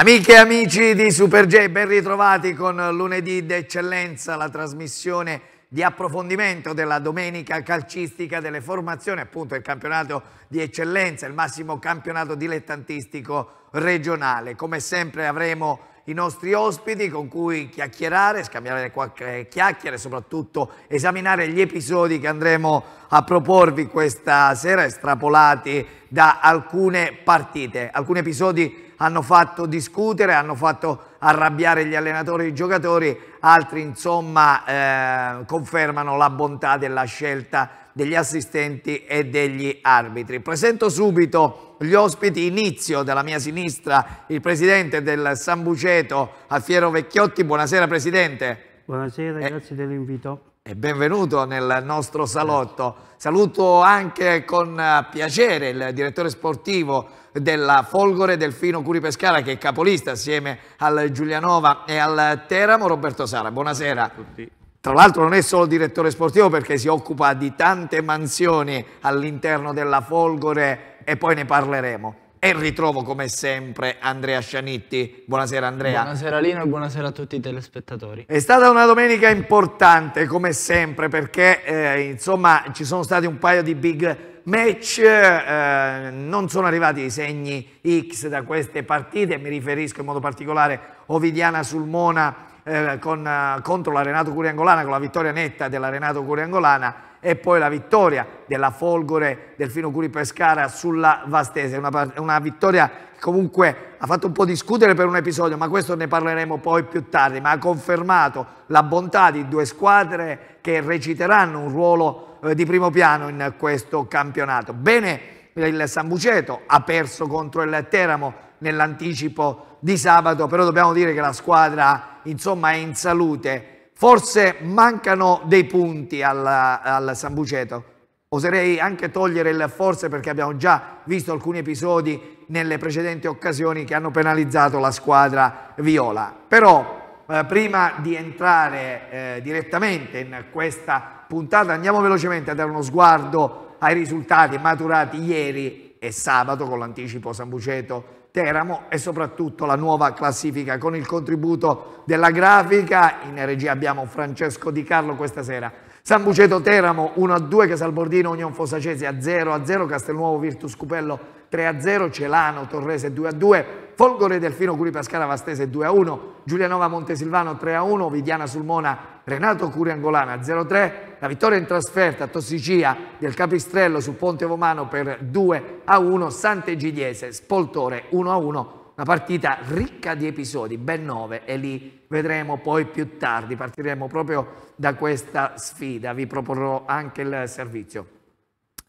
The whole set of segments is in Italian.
Amiche e amici di Super J, ben ritrovati con lunedì d'eccellenza, la trasmissione di approfondimento della domenica calcistica delle formazioni, appunto il campionato di eccellenza, il massimo campionato dilettantistico regionale. Come sempre avremo i nostri ospiti con cui chiacchierare, scambiare qualche chiacchiere, soprattutto esaminare gli episodi che andremo a proporvi questa sera, estrapolati da alcune partite, alcuni episodi hanno fatto discutere, hanno fatto arrabbiare gli allenatori e i giocatori, altri insomma eh, confermano la bontà della scelta degli assistenti e degli arbitri. Presento subito gli ospiti, inizio dalla mia sinistra il presidente del San Buceto, Alfiero Vecchiotti, buonasera presidente. Buonasera, eh, grazie dell'invito e benvenuto nel nostro salotto. Saluto anche con eh, piacere il direttore sportivo della Folgore Delfino Curi Pescara che è capolista assieme al Giulianova e al Teramo, Roberto Sara. Buonasera. a tutti. Tra l'altro non è solo direttore sportivo perché si occupa di tante mansioni all'interno della Folgore e poi ne parleremo. E ritrovo come sempre Andrea Scianitti. Buonasera Andrea. Buonasera Lino e buonasera a tutti i telespettatori. È stata una domenica importante come sempre perché eh, insomma ci sono stati un paio di big match, eh, non sono arrivati i segni X da queste partite, mi riferisco in modo particolare Ovidiana Sulmona eh, con, contro l'Arenato Curiangolana con la vittoria netta dell'Arenato Curiangolana e poi la vittoria della Folgore del Finocuri Pescara sulla Vastese, una, una vittoria che comunque ha fatto un po' discutere per un episodio, ma questo ne parleremo poi più tardi, ma ha confermato la bontà di due squadre che reciteranno un ruolo eh, di primo piano in questo campionato. Bene il San Buceto, ha perso contro il Teramo nell'anticipo di sabato, però dobbiamo dire che la squadra insomma è in salute Forse mancano dei punti al, al San Buceto. Oserei anche togliere il forse perché abbiamo già visto alcuni episodi nelle precedenti occasioni che hanno penalizzato la squadra viola. Però eh, prima di entrare eh, direttamente in questa puntata andiamo velocemente a dare uno sguardo ai risultati maturati ieri e sabato con l'anticipo San Buceto Teramo e soprattutto la nuova classifica con il contributo della grafica. In regia abbiamo Francesco Di Carlo questa sera. San Buceto Teramo 1-2, Casalbordino Union Fossacesi a 0-0, Castelnuovo Virtus Cupello 3-0, Celano, Torrese 2-2, Folgore Delfino, Curi Pascara, Vastese 2-1, Giulianova Montesilvano 3-1, Vidiana Sulmona, Renato Curi Angolana 0-3, la vittoria in trasferta a Tossicia del Capistrello su Ponte Vomano per 2-1, Sant'Egidiese, Spoltore 1-1, una partita ricca di episodi, ben 9 e li vedremo poi più tardi, partiremo proprio da questa sfida, vi proporrò anche il servizio.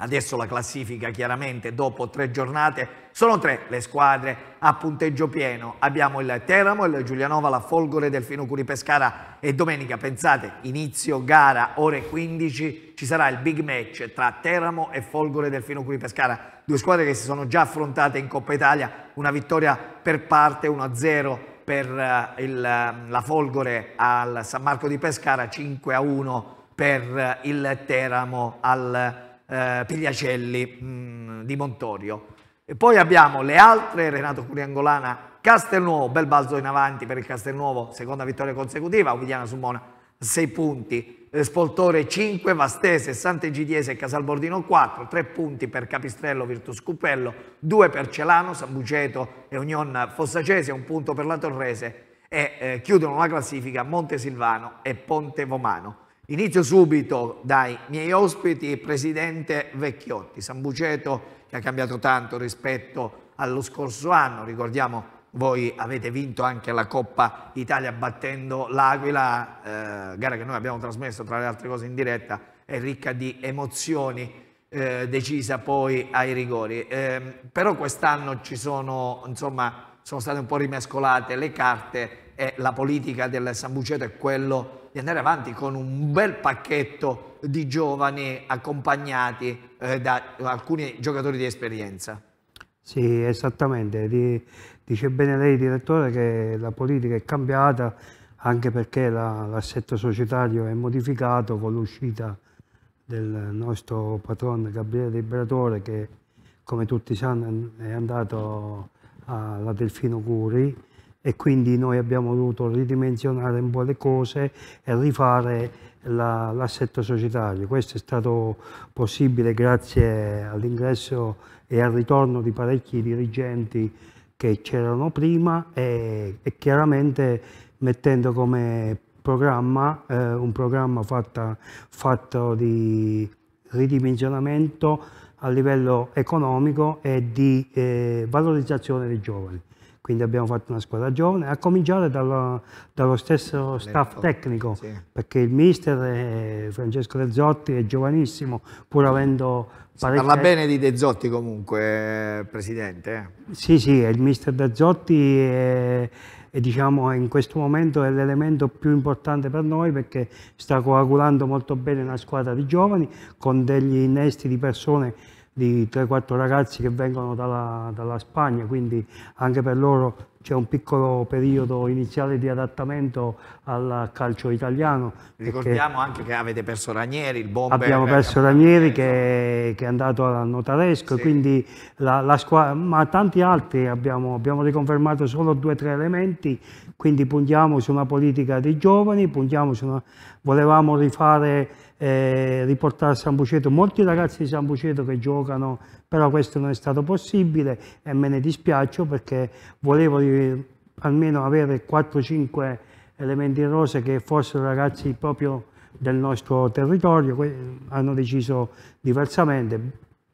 Adesso la classifica chiaramente dopo tre giornate sono tre le squadre a punteggio pieno. Abbiamo il Teramo, il Giulianova, la Folgore, Delfino Curi Pescara e domenica, pensate, inizio gara ore 15 ci sarà il big match tra Teramo e Folgore Delfino Curi Pescara, due squadre che si sono già affrontate in Coppa Italia, una vittoria per parte 1-0 per eh, il, la Folgore al San Marco di Pescara, 5-1 per eh, il Teramo al eh, Pigliacelli mh, mm, di Montorio. E poi abbiamo le altre, Renato Curiangolana, Castelnuovo, bel balzo in avanti per il Castelnuovo, seconda vittoria consecutiva, Ovidiana Sumona 6 punti, eh, Spoltore 5, Vastese, Sant'Egidiese e Casalbordino 4, 3 punti per Capistrello, Virtus Cupello, 2 per Celano, San Buceto e Union Fossacese, un punto per la Torrese e eh, chiudono la classifica Montesilvano e Ponte Vomano. Inizio subito dai miei ospiti, Presidente Vecchiotti, San Buceto che ha cambiato tanto rispetto allo scorso anno, ricordiamo voi avete vinto anche la Coppa Italia battendo l'Aquila, eh, gara che noi abbiamo trasmesso tra le altre cose in diretta, è ricca di emozioni, eh, decisa poi ai rigori. Eh, però quest'anno ci sono, insomma, sono state un po' rimescolate le carte e la politica del San Buceto è quello di andare avanti con un bel pacchetto di giovani accompagnati eh, da alcuni giocatori di esperienza. Sì, esattamente. Dice bene lei, direttore, che la politica è cambiata anche perché l'assetto la, societario è modificato con l'uscita del nostro patron Gabriele Liberatore che come tutti sanno è andato alla Delfino Curi e quindi noi abbiamo dovuto ridimensionare un po' le cose e rifare l'assetto societario. Questo è stato possibile grazie all'ingresso e al ritorno di parecchi dirigenti che c'erano prima e, e, chiaramente mettendo come programma eh, un programma fatta, fatto di ridimensionamento a livello economico e di eh, valorizzazione dei giovani quindi abbiamo fatto una squadra giovane, a cominciare dallo, dallo stesso staff tecnico, sì. perché il mister Francesco De Zotti è giovanissimo, pur avendo parecchie... Si parla bene di De Zotti comunque, Presidente. Eh? Sì, sì, il mister De Zotti è, è, diciamo, in questo momento è l'elemento più importante per noi perché sta coagulando molto bene una squadra di giovani con degli innesti di persone di 3-4 ragazzi che vengono dalla, dalla, Spagna, quindi anche per loro c'è un piccolo periodo iniziale di adattamento al calcio italiano. Ricordiamo anche che avete perso Ranieri, il bomber. Abbiamo perso Ranieri che, che, è andato al Notaresco, sì. quindi la, la squadra, ma tanti altri abbiamo, abbiamo riconfermato solo due o tre elementi, quindi puntiamo su una politica dei giovani, puntiamo su una, volevamo rifare eh, riportare a San Buceto molti ragazzi di San Buceto che giocano, però questo non è stato possibile e me ne dispiaccio perché volevo almeno avere 4-5 elementi rose che fossero ragazzi proprio del nostro territorio, hanno deciso diversamente,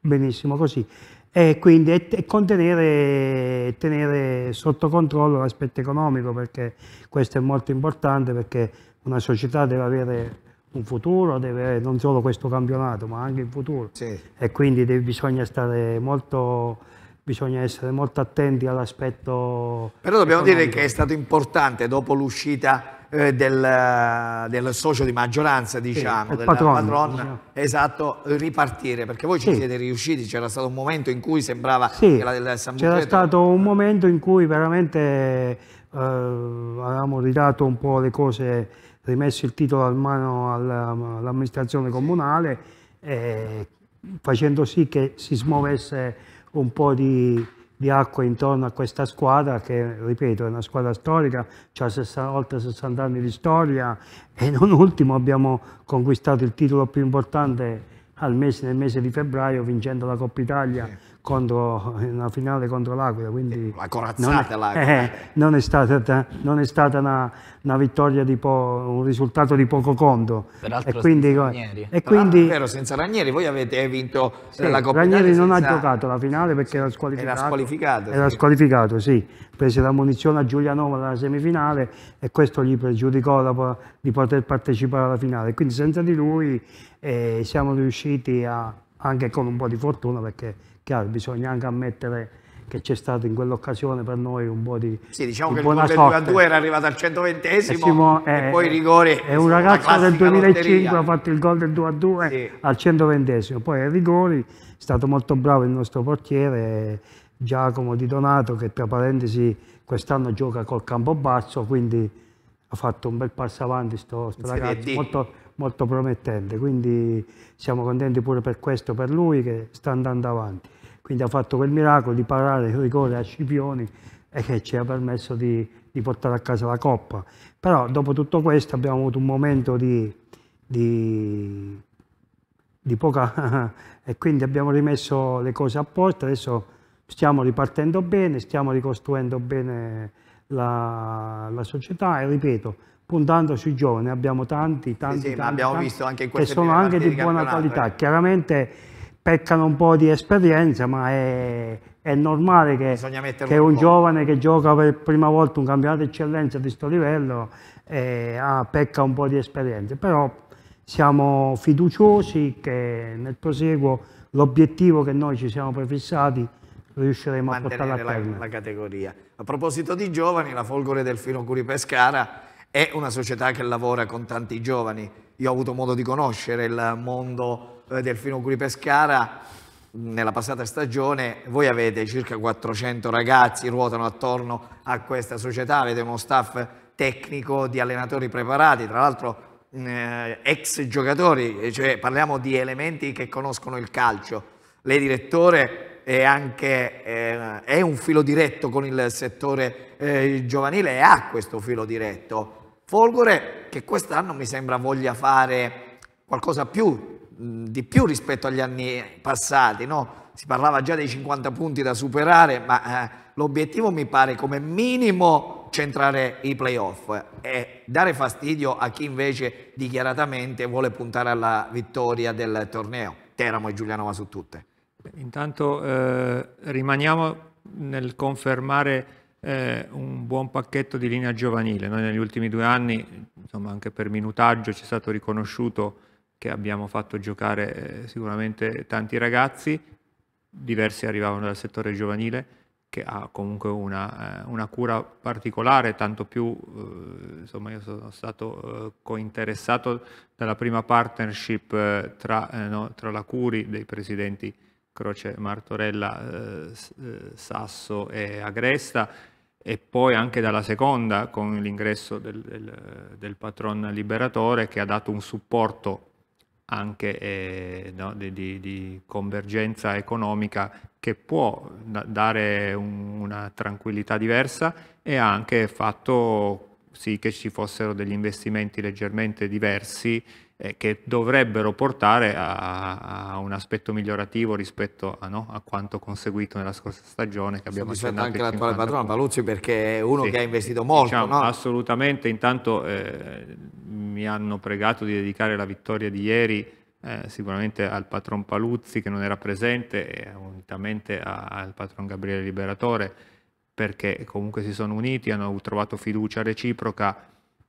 benissimo così, e quindi e contenere, tenere sotto controllo l'aspetto economico perché questo è molto importante perché una società deve avere un futuro, deve avere non solo questo campionato ma anche il futuro sì. e quindi deve, bisogna stare molto bisogna essere molto attenti all'aspetto però dobbiamo economico. dire che è stato importante dopo l'uscita eh, del, del, socio di maggioranza diciamo, sì, del patron, padron, diciamo. esatto, ripartire perché voi ci sì. siete riusciti, c'era stato un momento in cui sembrava sì, c'era stato un momento in cui veramente eh, avevamo ridato un po' le cose rimesso il titolo in mano um, all'amministrazione comunale, eh, facendo sì che si smuovesse un po' di, di, acqua intorno a questa squadra che, ripeto, è una squadra storica, ha oltre 60 anni di storia e non ultimo abbiamo conquistato il titolo più importante mese, nel mese di febbraio vincendo la Coppa Italia. Sì contro, una finale contro l'Aquila, quindi eh, la eh, corazzata non è, eh, non è stata, non è stata una, una, vittoria di po', un risultato di poco conto. Peraltro e quindi, senza Ranieri. E quindi, vero, senza Ranieri voi avete vinto sì, la Coppa Ranieri non senza... ha giocato la finale perché sì, era squalificato. Era squalificato, era sì. squalificato, sì. Prese la munizione a Giulianova dalla semifinale e questo gli pregiudicò la, di poter partecipare alla finale. Quindi senza di lui eh, siamo riusciti a, anche con un po' di fortuna perché Chiaro, bisogna anche ammettere che c'è stato in quell'occasione per noi un po' di Sì, diciamo di che buona il 2 a 2 era arrivato al 120esimo eh, e, eh, poi rigori. È un ragazzo del 2005 lotteria. ha fatto il gol del 2 a 2 sì. al 120esimo, poi ai rigori è stato molto bravo il nostro portiere Giacomo Di Donato che tra parentesi quest'anno gioca col campo basso, quindi ha fatto un bel passo avanti sto, sto ragazzo, molto, molto promettente, quindi siamo contenti pure per questo, per lui che sta andando avanti. Quindi ha fatto quel miracolo di parare il rigore a Scipioni e che ci ha permesso di, di, portare a casa la coppa. Però dopo tutto questo abbiamo avuto un momento di, di, di poca... e quindi abbiamo rimesso le cose a posto, adesso stiamo ripartendo bene, stiamo ricostruendo bene la, la società e ripeto, puntando sui giovani, abbiamo tanti, tanti, sì, sì, tanti, abbiamo tanti, visto anche che sono anche di buona qualità. Eh. Chiaramente peccano un po' di esperienza, ma è, è normale che, che un, po'. giovane che gioca per prima volta un campionato di eccellenza di questo livello eh, ah, pecca un po' di esperienza. Però siamo fiduciosi che nel proseguo l'obiettivo che noi ci siamo prefissati riusciremo a portare a termine. La, la, categoria. A proposito di giovani, la Folgore del Curi Pescara è una società che lavora con tanti giovani. Io ho avuto modo di conoscere il mondo eh, Delfino Curi Pescara nella passata stagione voi avete circa 400 ragazzi ruotano attorno a questa società, avete uno staff tecnico di allenatori preparati, tra l'altro mm, eh, ex giocatori, cioè parliamo di elementi che conoscono il calcio. Lei direttore è anche eh, è un filo diretto con il settore eh, giovanile e ha questo filo diretto. Folgore che quest'anno mi sembra voglia fare qualcosa più di più rispetto agli anni passati, no? si parlava già dei 50 punti da superare, ma eh, l'obiettivo mi pare come minimo centrare i playoff e dare fastidio a chi invece dichiaratamente vuole puntare alla vittoria del torneo, Teramo e Giulianova su tutte. Intanto eh, rimaniamo nel confermare eh, un buon pacchetto di linea giovanile, noi negli ultimi due anni, insomma anche per minutaggio ci è stato riconosciuto che abbiamo fatto giocare eh, sicuramente tanti ragazzi, diversi arrivavano dal settore giovanile che ha comunque una, eh, una cura particolare, tanto più eh, insomma io sono stato cointeressato dalla prima partnership tra, no, tra la Curi dei presidenti Croce Martorella, Sasso e Agresta e poi anche dalla seconda con l'ingresso del, del, del patron liberatore che ha dato un supporto anche eh, no, di, di, di, convergenza economica che può dare un, una tranquillità diversa e ha anche fatto sì che ci fossero degli investimenti leggermente diversi eh, che dovrebbero portare a, a, un aspetto migliorativo rispetto a, no, a, quanto conseguito nella scorsa stagione che abbiamo accennato. anche l'attuale padrone Paluzzi perché è uno sì, che ha investito molto. Diciamo, no? Assolutamente, intanto eh, mi hanno pregato di dedicare la vittoria di ieri eh, sicuramente al patron Paluzzi che non era presente e unitamente a, al patron Gabriele Liberatore perché comunque si sono uniti, hanno trovato fiducia reciproca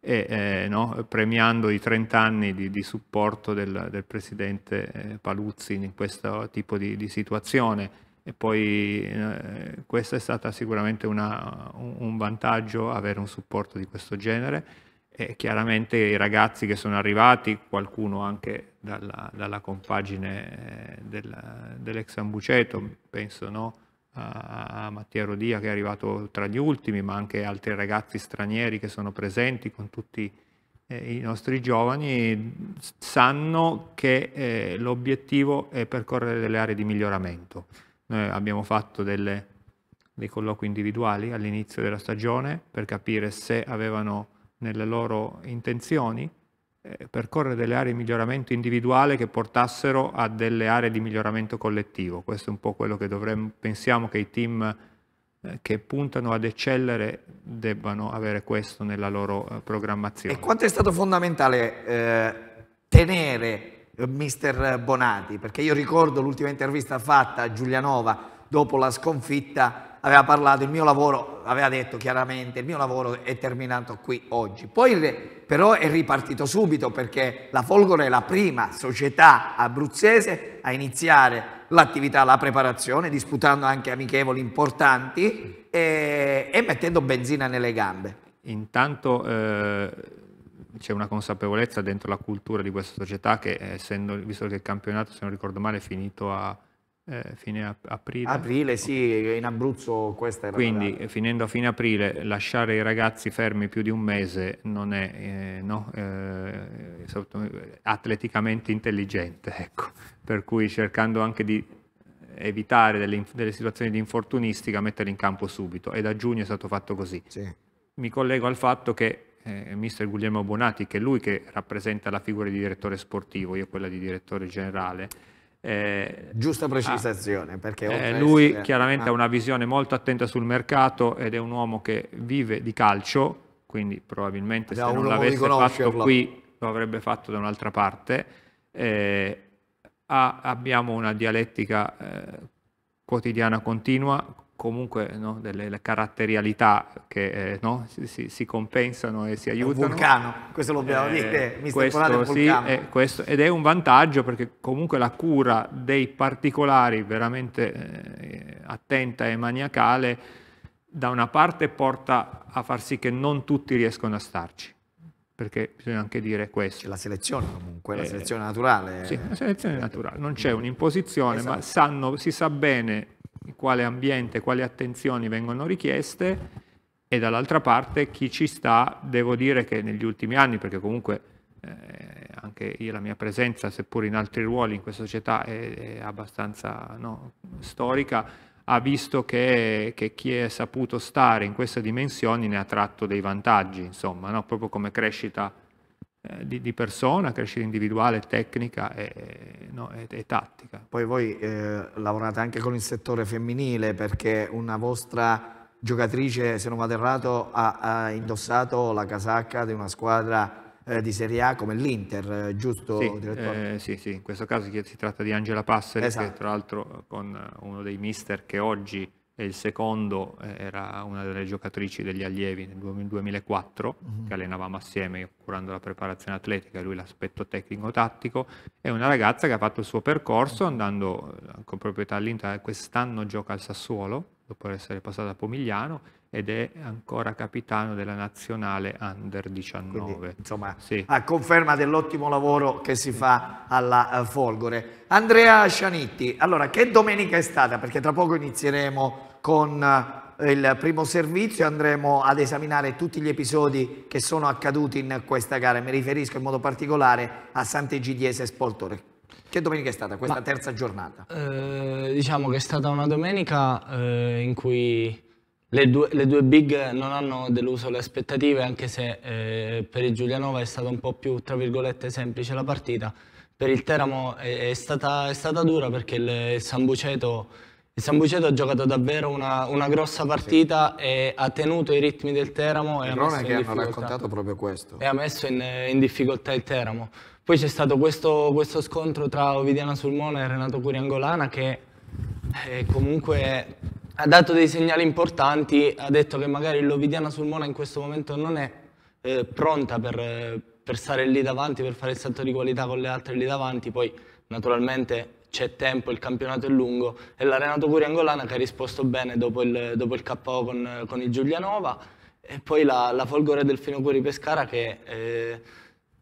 e eh, no, premiando i 30 anni di, di supporto del, del presidente eh, Paluzzi in questo tipo di, di situazione. E poi eh, questo è stato sicuramente una, un, vantaggio avere un supporto di questo genere e chiaramente i ragazzi che sono arrivati, qualcuno anche dalla, dalla compagine eh, del, dell'ex Ambuceto, penso no? a, Mattia Rodia che è arrivato tra gli ultimi, ma anche altri ragazzi stranieri che sono presenti con tutti eh, i nostri giovani, sanno che eh, l'obiettivo è percorrere delle aree di miglioramento. Noi abbiamo fatto delle, dei colloqui individuali all'inizio della stagione per capire se avevano nelle loro intenzioni eh, percorrere delle aree di miglioramento individuale che portassero a delle aree di miglioramento collettivo. Questo è un po' quello che dovremmo, pensiamo che i team eh, che puntano ad eccellere debbano avere questo nella loro eh, programmazione. E quanto è stato fondamentale eh, tenere mister Bonati? Perché io ricordo l'ultima intervista fatta a Giulianova dopo la sconfitta aveva parlato, il mio lavoro, aveva detto chiaramente, il mio lavoro è terminato qui oggi. Poi però è ripartito subito perché la Folgore è la prima società abruzzese a iniziare l'attività, la preparazione, disputando anche amichevoli importanti e, e mettendo benzina nelle gambe. Intanto eh, c'è una consapevolezza dentro la cultura di questa società che essendo, visto che il campionato, se non ricordo male, è finito a eh, fine ap- aprile. Aprile, sì, in Abruzzo questa era Quindi, la finendo a fine aprile, lasciare i ragazzi fermi più di un mese non è eh, no, eh, atleticamente intelligente, ecco. Per cui cercando anche di evitare delle, delle, situazioni di infortunistica, mettere in campo subito. E da giugno è stato fatto così. Sì. Mi collego al fatto che eh, mister Guglielmo Bonati, che è lui che rappresenta la figura di direttore sportivo, io quella di direttore generale, eh, Giusta ah, precisazione, ah, perché eh, lui essere... chiaramente ah. ha una visione molto attenta sul mercato ed è un uomo che vive di calcio, quindi probabilmente da se non l'avesse fatto qui lo avrebbe fatto da un'altra parte. Eh, ha, abbiamo una dialettica eh, quotidiana continua, comunque no, delle caratterialità che eh, no, si, si, compensano e si aiutano. un vulcano, questo lo dobbiamo eh, dire, eh, questo, sì, è questo, ed è un vantaggio perché comunque la cura dei particolari veramente eh, attenta e maniacale da una parte porta a far sì che non tutti riescono a starci perché bisogna anche dire questo. C'è la selezione comunque, la eh, selezione naturale. Sì, la selezione eh, naturale, non c'è un'imposizione, esatto. ma sanno, si sa bene quale ambiente, quali attenzioni vengono richieste e dall'altra parte chi ci sta, devo dire che negli ultimi anni, perché comunque eh, anche io, la mia presenza, seppur in altri ruoli in questa società, è, è abbastanza no, storica, ha visto che, che, chi è saputo stare in queste dimensioni ne ha tratto dei vantaggi, insomma, no? proprio come crescita eh, di, di, persona, crescita individuale, tecnica e, no, e, e tattica. Poi voi eh, lavorate anche con il settore femminile perché una vostra giocatrice, se non vado errato, ha, ha indossato la casacca di una squadra eh, di Serie A come l'Inter, giusto sì, direttore? Eh, sì, sì, in questo caso si tratta di Angela Passeri esatto. che tra l'altro con uno dei mister che oggi e il secondo eh, era una delle giocatrici degli allievi nel 2004 mm-hmm. che allenavamo assieme curando la preparazione atletica e lui l'aspetto tecnico-tattico è una ragazza che ha fatto il suo percorso andando eh, con proprietà all'Inter quest'anno gioca al Sassuolo dopo essere passata a Pomigliano ed è ancora capitano della nazionale under 19. Quindi, insomma, sì. a conferma dell'ottimo lavoro che si fa alla eh, Folgore. Andrea Scianitti, allora che domenica è stata? Perché tra poco inizieremo con eh, il primo servizio andremo ad esaminare tutti gli episodi che sono accaduti in questa gara. Mi riferisco in modo particolare a Sant'Egidiese Spoltore. Che domenica è stata questa Ma, terza giornata? Eh, diciamo che è stata una domenica eh, in cui le due, le due, big non hanno deluso le aspettative, anche se eh, per il Giulianova è stata un po' più, tra virgolette, semplice la partita. Per il Teramo è, è, stata, è stata dura perché il Sambuceto il Sambuceto ha giocato davvero una, una grossa partita sì. e ha tenuto i ritmi del Teramo. E, e non è che hanno raccontato proprio questo. E ha messo in, in difficoltà il Teramo. Poi c'è stato questo, questo, scontro tra Ovidiana Sulmona e Renato Curiangolana che eh, comunque ha dato dei segnali importanti, ha detto che magari l'Ovidiana Sulmona in questo momento non è eh, pronta per, per stare lì davanti, per fare il salto di qualità con le altre lì davanti, poi naturalmente c'è tempo, il campionato è lungo, e la Renato Angolana che ha risposto bene dopo il, dopo il KO con, con, il Giulianova e poi la, la Folgore del Finocuri Pescara che eh,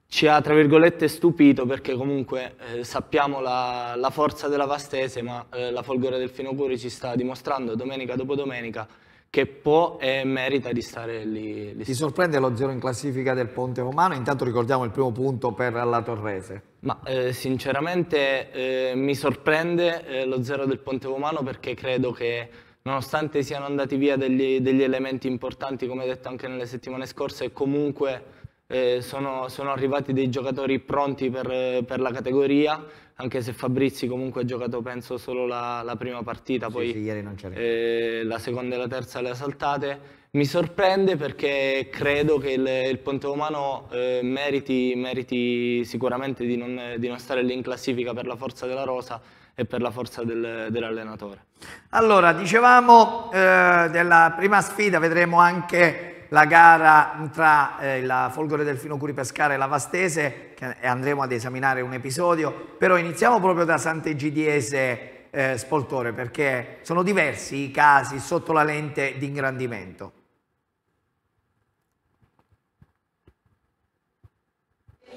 ci ha tra virgolette stupito perché comunque eh, sappiamo la, la, forza della Vastese ma eh, la Folgore del Finocuri ci sta dimostrando domenica dopo domenica che può e merita di stare lì. lì. Ti sorprende lo zero in classifica del Ponte Romano? Intanto ricordiamo il primo punto per la Torrese. Ma eh, sinceramente eh, mi sorprende eh, lo zero del Ponte Umano perché credo che nonostante siano andati via degli, degli elementi importanti, come detto anche nelle settimane scorse, comunque eh, sono, sono, arrivati dei giocatori pronti per, per, la categoria, anche se Fabrizi comunque ha giocato penso solo la, la prima partita, sì, poi sì, eh, la seconda e la terza le ha saltate. Mi sorprende perché credo che il, il Ponte Umano eh, meriti, meriti, sicuramente di non, di non, stare lì in classifica per la forza della rosa e per la forza del, dell'allenatore. Allora, dicevamo eh, della prima sfida, vedremo anche la gara tra eh, la Folgore Delfino Curi Pescara e la Vastese, che andremo ad esaminare un episodio, però iniziamo proprio da Sant'Egidiese eh, Spoltore, perché sono diversi i casi sotto la lente di ingrandimento.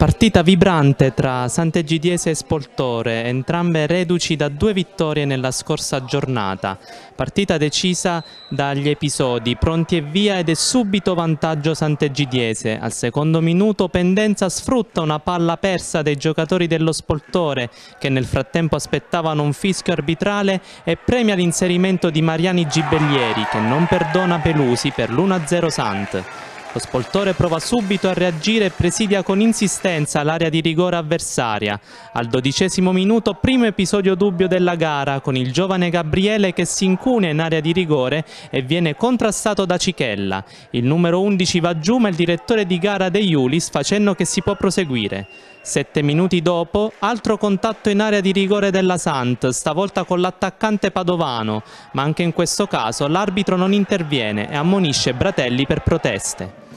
Partita vibrante tra Sant'Egidiese e Spoltore, entrambe reduci da due vittorie nella scorsa giornata. Partita decisa dagli episodi, pronti e via ed è subito vantaggio Sant'Egidiese. Al secondo minuto Pendenza sfrutta una palla persa dei giocatori dello Spoltore che nel frattempo aspettavano un fischio arbitrale e premia l'inserimento di Mariani Gibellieri che non perdona Pelusi per l'1-0 Sant. Lo spoltore prova subito a reagire e presidia con insistenza l'area di rigore avversaria. Al dodicesimo minuto, primo episodio dubbio della gara, con il giovane Gabriele che si incune in area di rigore e viene contrastato da Cichella. Il numero 11 va giù ma il direttore di gara De Iulis facendo che si può proseguire. Sette minuti dopo, altro contatto in area di rigore della Sant, stavolta con l'attaccante Padovano, ma anche in questo caso l'arbitro non interviene e ammonisce Bratelli per proteste.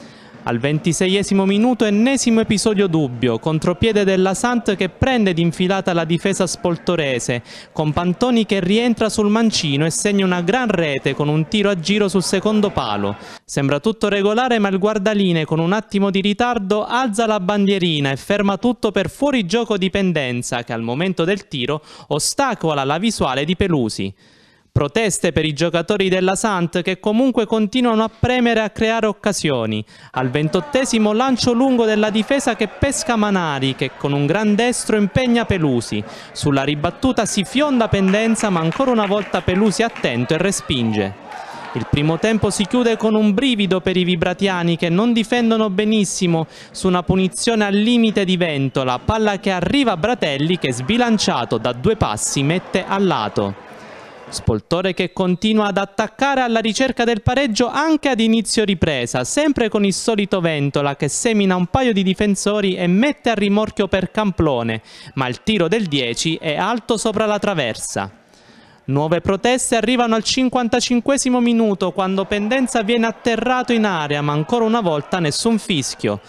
Al 26esimo minuto ennesimo episodio dubbio, contropiede della Sant che prende d'infilata la difesa spoltorese, con Pantoni che rientra sul mancino e segna una gran rete con un tiro a giro sul secondo palo. Sembra tutto regolare ma il guardaline con un attimo di ritardo alza la bandierina e ferma tutto per fuorigioco di pendenza che al momento del tiro ostacola la visuale di Pelusi. Proteste per i giocatori della Sant che comunque continuano a premere e a creare occasioni. Al ventottesimo lancio lungo della difesa che pesca Manari che con un gran destro impegna Pelusi. Sulla ribattuta si fionda Pendenza ma ancora una volta Pelusi attento e respinge. Il primo tempo si chiude con un brivido per i vibratiani che non difendono benissimo su una punizione al limite di Ventola, palla che arriva a Bratelli che sbilanciato da due passi mette a lato. Spoltore che continua ad attaccare alla ricerca del pareggio anche ad inizio ripresa, sempre con il solito Ventola che semina un paio di difensori e mette a rimorchio per Camplone, ma il tiro del 10 è alto sopra la traversa. Nuove proteste arrivano al 55 minuto quando Pendenza viene atterrato in area ma ancora una volta nessun fischio.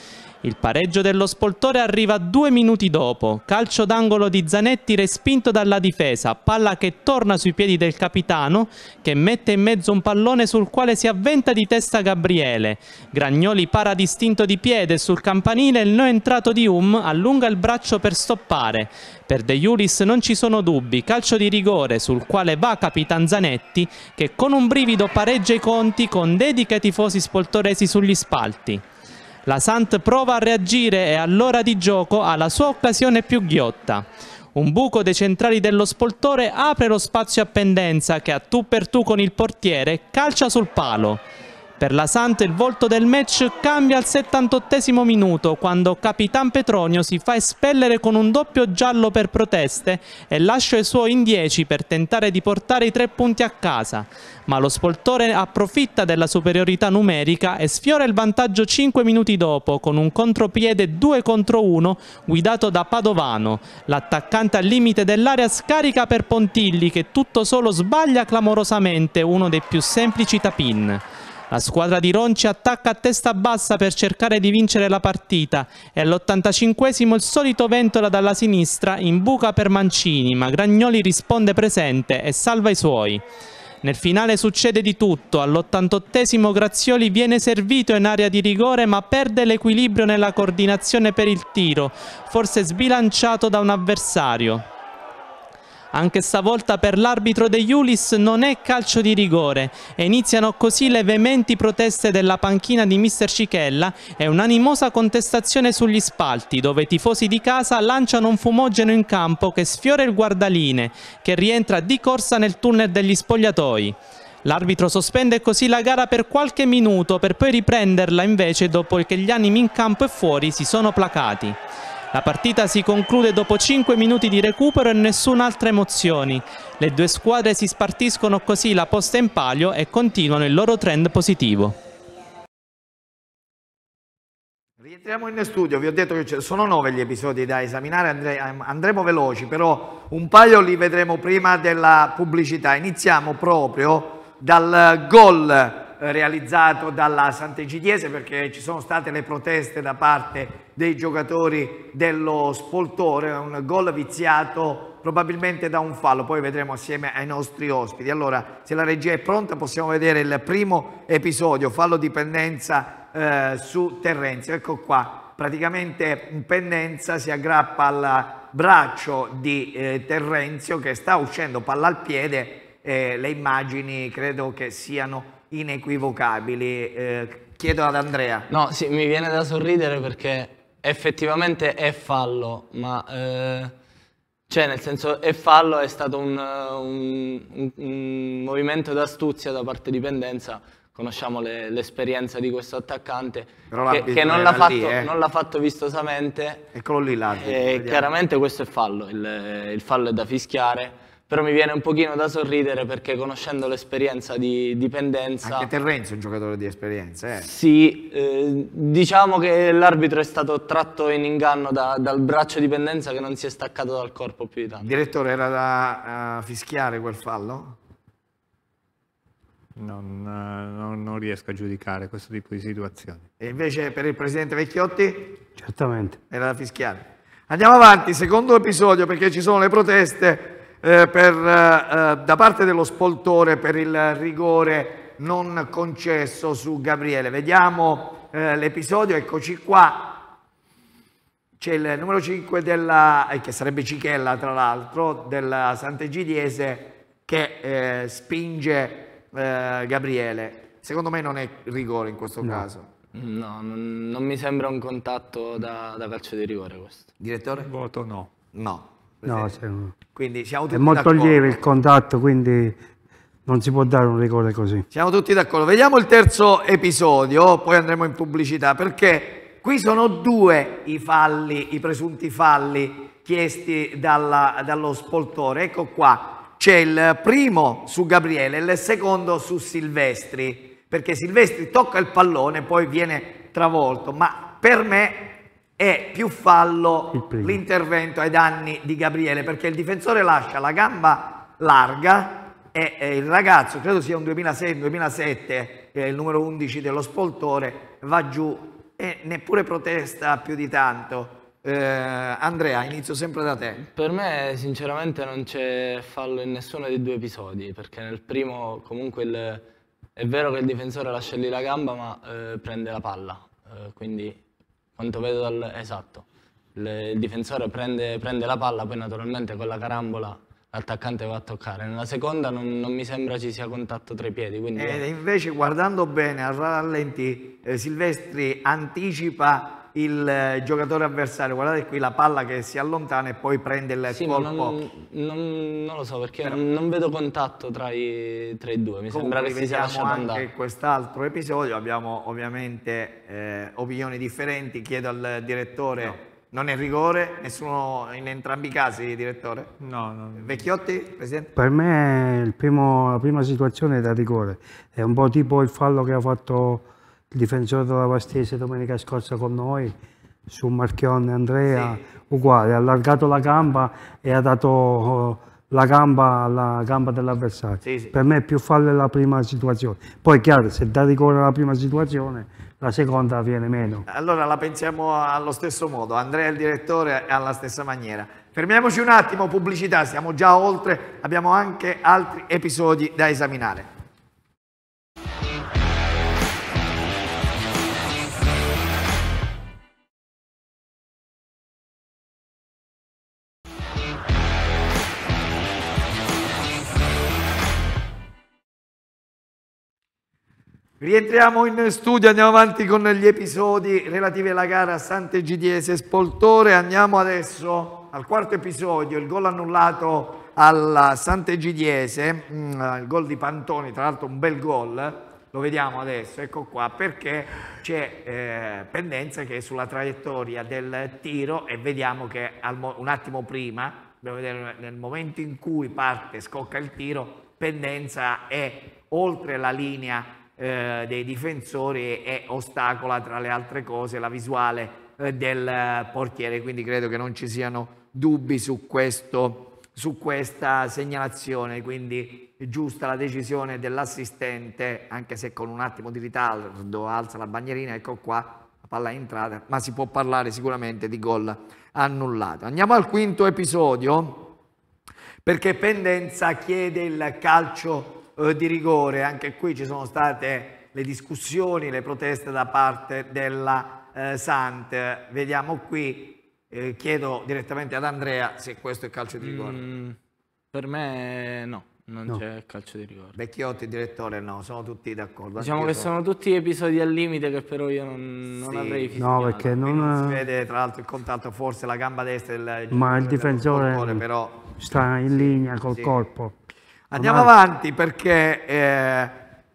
Il pareggio dello spoltore arriva due minuti dopo. Calcio d'angolo di Zanetti respinto dalla difesa. Palla che torna sui piedi del capitano che mette in mezzo un pallone sul quale si avventa di testa Gabriele. Gragnoli para distinto di piede sul campanile. e Il no entrato di Um allunga il braccio per stoppare. Per De Julis non ci sono dubbi, calcio di rigore sul quale va Capitan Zanetti che con un brivido pareggia i conti con dedica ai tifosi spoltoresi sugli spalti. La Sant prova a reagire e all'ora di gioco ha la sua occasione più ghiotta. Un buco dei centrali dello spoltore apre lo spazio a pendenza che a tu per tu con il portiere calcia sul palo. Per la Santa il volto del match cambia al 78 minuto quando Capitan Petronio si fa espellere con un doppio giallo per proteste e lascia il suo in 10 per tentare di portare i tre punti a casa. Ma lo spoltore approfitta della superiorità numerica e sfiora il vantaggio 5 minuti dopo con un contropiede 2 contro 1 guidato da Padovano. L'attaccante al limite dell'area scarica per Pontilli che tutto solo sbaglia clamorosamente uno dei più semplici tapin. La squadra di Ronci attacca a testa bassa per cercare di vincere la partita e all'85esimo il solito Ventola dalla sinistra in buca per Mancini, ma Gragnoli risponde presente e salva i suoi. Nel finale succede di tutto, all'88esimo Grazioli viene servito in area di rigore ma perde l'equilibrio nella coordinazione per il tiro, forse sbilanciato da un avversario. Anche stavolta per l'arbitro De Iulis non è calcio di rigore e iniziano così le veementi proteste della panchina di mister Cichella e un'animosa contestazione sugli spalti dove i tifosi di casa lanciano un fumogeno in campo che sfiora il guardaline che rientra di corsa nel tunnel degli spogliatoi. L'arbitro sospende così la gara per qualche minuto per poi riprenderla invece dopo che gli animi in campo e fuori si sono placati. La partita si conclude dopo 5 minuti di recupero e nessun'altra emozione. Le due squadre si spartiscono così la posta in palio e continuano il loro trend positivo. Rientriamo in studio, vi ho detto che sono nove gli episodi da esaminare, Andre, andremo veloci, però un paio li vedremo prima della pubblicità. Iniziamo proprio dal gol realizzato dalla Sant'Egidiese perché ci sono state le proteste da parte dei giocatori dello Spoltore, un gol viziato probabilmente da un fallo, poi vedremo assieme ai nostri ospiti. Allora, se la regia è pronta possiamo vedere il primo episodio, fallo di pendenza eh, su Terrenzio, ecco qua, praticamente in pendenza si aggrappa al braccio di eh, Terrenzio che sta uscendo palla al piede, eh, le immagini credo che siano inequivocabili. Eh, chiedo ad Andrea. No, sì, mi viene da sorridere perché effettivamente è fallo, ma... Eh, cioè, nel senso, è fallo, è stato un, un, un, un movimento d'astuzia da parte di Pendenza, conosciamo l'esperienza di questo attaccante, che, che, non l'ha fatto, eh. fatto, vistosamente. Eccolo lì là. chiaramente questo è fallo, il, il fallo è da fischiare però mi viene un pochino da sorridere perché conoscendo l'esperienza di dipendenza... Anche Terrenzi è un giocatore di esperienza, eh? Sì, eh, diciamo che l'arbitro è stato tratto in inganno da, dal braccio dipendenza che non si è staccato dal corpo più di tanto. Direttore, era da uh, fischiare quel fallo? Non, eh, non, non, riesco a giudicare questo tipo di situazioni. E invece per il presidente Vecchiotti? Certamente. Era da fischiare. Andiamo avanti, secondo episodio, perché ci sono le proteste eh, per, eh, da parte dello spoltore per il rigore non concesso su Gabriele. Vediamo eh, l'episodio, eccoci qua. C'è il numero 5 della, eh, che sarebbe Cichella tra l'altro, della Sant'Egidiese che eh, spinge Gabriele. Secondo me non è rigore in questo no. caso. No, non, non, mi sembra un contatto da, da calcio di rigore questo. Direttore? Voto no. No. No, se... quindi siamo tutti è molto lieve il contatto, quindi non si può dare un rigore così. Siamo tutti d'accordo. Vediamo il terzo episodio, poi andremo in pubblicità, perché qui sono due i falli, i presunti falli chiesti dalla, dallo spoltore. Ecco qua, c'è il primo su Gabriele e il secondo su Silvestri, perché Silvestri tocca il pallone e poi viene travolto, ma per me è più fallo l'intervento ai danni di Gabriele perché il difensore lascia la gamba larga e, e il ragazzo, credo sia un 2006-2007, che è il numero 11 dello spoltore, va giù e neppure protesta più di tanto. Eh, Andrea, inizio sempre da te. Per me sinceramente non c'è fallo in nessuno dei due episodi perché nel primo comunque il, è vero che il difensore lascia lì la gamba ma eh, prende la palla, eh, quindi quanto vedo dal... Esatto, Le, il difensore prende, prende, la palla, poi naturalmente con la carambola l'attaccante va a toccare. Nella seconda non, non mi sembra ci sia contatto tra i piedi. Quindi... Eh, invece guardando bene al rallenti, eh, Silvestri anticipa il eh, giocatore avversario, guardate qui la palla che si allontana e poi prende il sì, colpo. Non, non, non, lo so perché Però, non vedo contatto tra i, tra i due, mi sembra che si sia lasciato anche andare. quest'altro episodio, abbiamo ovviamente eh, opinioni differenti, chiedo al direttore... No. Non è rigore, nessuno in entrambi i casi, direttore? No, no. Vecchiotti, Presidente? Per me primo, la prima situazione è da rigore, è un po' tipo il fallo che ha fatto il difensore della Vastese domenica scorsa con noi, su Marchione Andrea, sì. uguale, ha allargato la gamba e ha dato eh, la gamba alla gamba dell'avversario. Sì, sì. Per me è più fallo la prima situazione. Poi è chiaro, se dà rigore alla prima situazione, la seconda viene meno. Allora la pensiamo allo stesso modo, Andrea il direttore alla stessa maniera. Fermiamoci un attimo, pubblicità, siamo già oltre, abbiamo anche altri episodi da esaminare. Rientriamo in studio, andiamo avanti con gli episodi relativi alla gara Sant'Egidiese Spoltore. Andiamo adesso al quarto episodio, il gol annullato alla Sant'Egidiese, mm, eh, il gol di Pantoni, tra l'altro un bel gol, lo vediamo adesso, ecco qua, perché c'è eh, pendenza che è sulla traiettoria del tiro e vediamo che un attimo prima, vedere, nel momento in cui parte, scocca il tiro, pendenza è oltre la linea eh, dei difensori e ostacola tra le altre cose la visuale eh, del portiere, quindi credo che non ci siano dubbi su, questo, su questa segnalazione, quindi giusta la decisione dell'assistente, anche se con un attimo di ritardo alza la bagnerina ecco qua, la palla è entrata, ma si può parlare sicuramente di gol annullato. Andiamo al quinto episodio, perché Pendenza chiede il calcio eh, di rigore, anche qui ci sono state le discussioni, le proteste da parte della eh, Sant. Vediamo qui, eh, chiedo direttamente ad Andrea se questo è calcio di rigore. Mm, per me no. Non no. c'è calcio di rigore. Vecchiotti, direttore, no, sono tutti d'accordo. Diciamo che sono tutti episodi al limite che però io non, non sì, avrei fissato. No, perché non... non... si vede tra l'altro il contatto, forse la gamba destra del Ma il difensore corpore, però... sta in linea col sì. corpo. Andiamo Domani. avanti perché eh,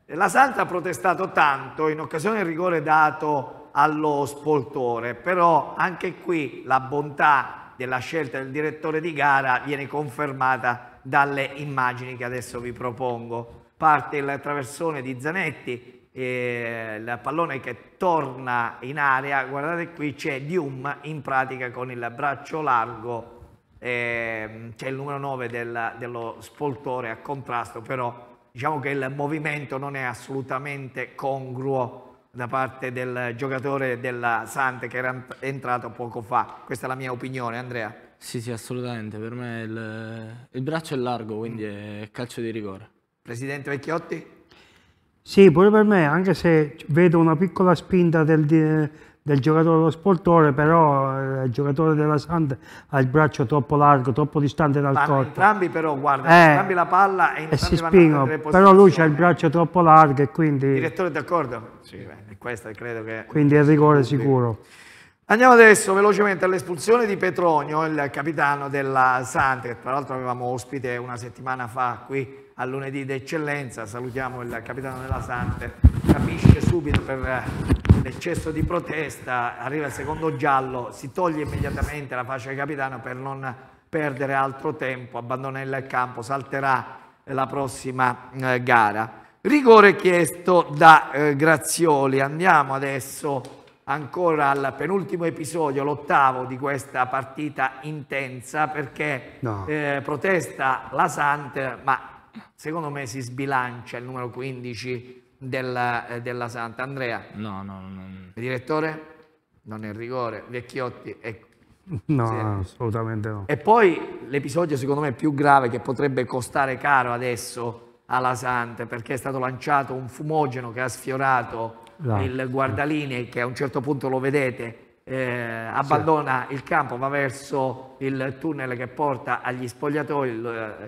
la Santa ha protestato tanto in occasione del rigore dato allo spoltore, però anche qui la bontà della scelta del direttore di gara viene confermata dalle immagini che adesso vi propongo. Parte il traversone di Zanetti, eh, il pallone che torna in area, guardate qui c'è Dium in pratica con il braccio largo eh, c'è il numero 9 del, dello spoltore a contrasto, però diciamo che il movimento non è assolutamente congruo da parte del giocatore della Sante che era entrato poco fa. Questa è la mia opinione, Andrea. Sì, sì, assolutamente. Per me il, il braccio è largo, quindi mm. è calcio di rigore. Presidente Vecchiotti? Sì, pure per me, anche se vedo una piccola spinta del, del giocatore dello spoltore, però eh, il giocatore della Sante ha il braccio troppo largo, troppo distante dal corpo. Entrambi però, guarda, eh, entrambi la palla e, e si spingono, però lui ha il braccio troppo largo e quindi... Direttore d'accordo? Sì, beh, questo credo che... Quindi è il rigore sicuro. Andiamo adesso velocemente all'espulsione di Petronio, il capitano della Sante, che tra l'altro avevamo ospite una settimana fa qui a lunedì d'eccellenza. Salutiamo il capitano della Sante, capisce subito per un eccesso di protesta, arriva il secondo giallo, si toglie immediatamente la fascia di capitano per non perdere altro tempo, abbandona il campo, salterà la prossima eh, gara. Rigore chiesto da eh, Grazioli. Andiamo adesso ancora al penultimo episodio, l'ottavo di questa partita intensa perché no. eh, protesta la Sant, ma secondo me si sbilancia il numero 15 della, eh, della Sant'Andrea. No, no, no. direttore? Non è il rigore, Vecchiotti, ecco. No, sì. assolutamente no. E poi l'episodio secondo me più grave che potrebbe costare caro adesso alla Sante perché è stato lanciato un fumogeno che ha sfiorato no. il guardalinee che a un certo punto lo vedete eh, abbandona sì. il campo, va verso il tunnel che porta agli spogliatoi, il,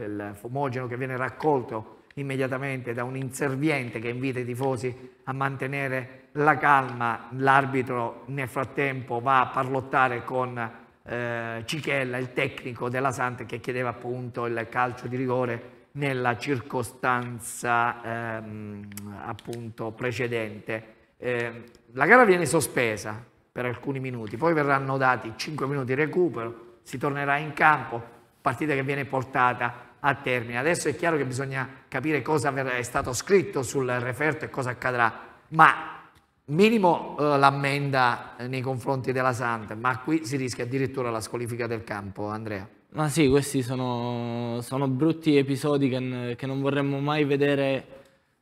il fumogeno che viene raccolto immediatamente da un inserviente che invita i tifosi a mantenere la calma, l'arbitro nel frattempo va a parlottare con eh, Cichella, il tecnico della Santa che chiedeva appunto il calcio di rigore nella circostanza ehm, appunto precedente. Eh, la gara viene sospesa per alcuni minuti, poi verranno dati 5 minuti di recupero, si tornerà in campo, partita che viene portata a termine. Adesso è chiaro che bisogna capire cosa è stato scritto sul referto e cosa accadrà, ma minimo eh, l'ammenda eh, nei confronti della Santa, ma qui si rischia addirittura la squalifica del campo, Andrea. Ma sì, questi sono, sono brutti episodi che, che, non vorremmo mai vedere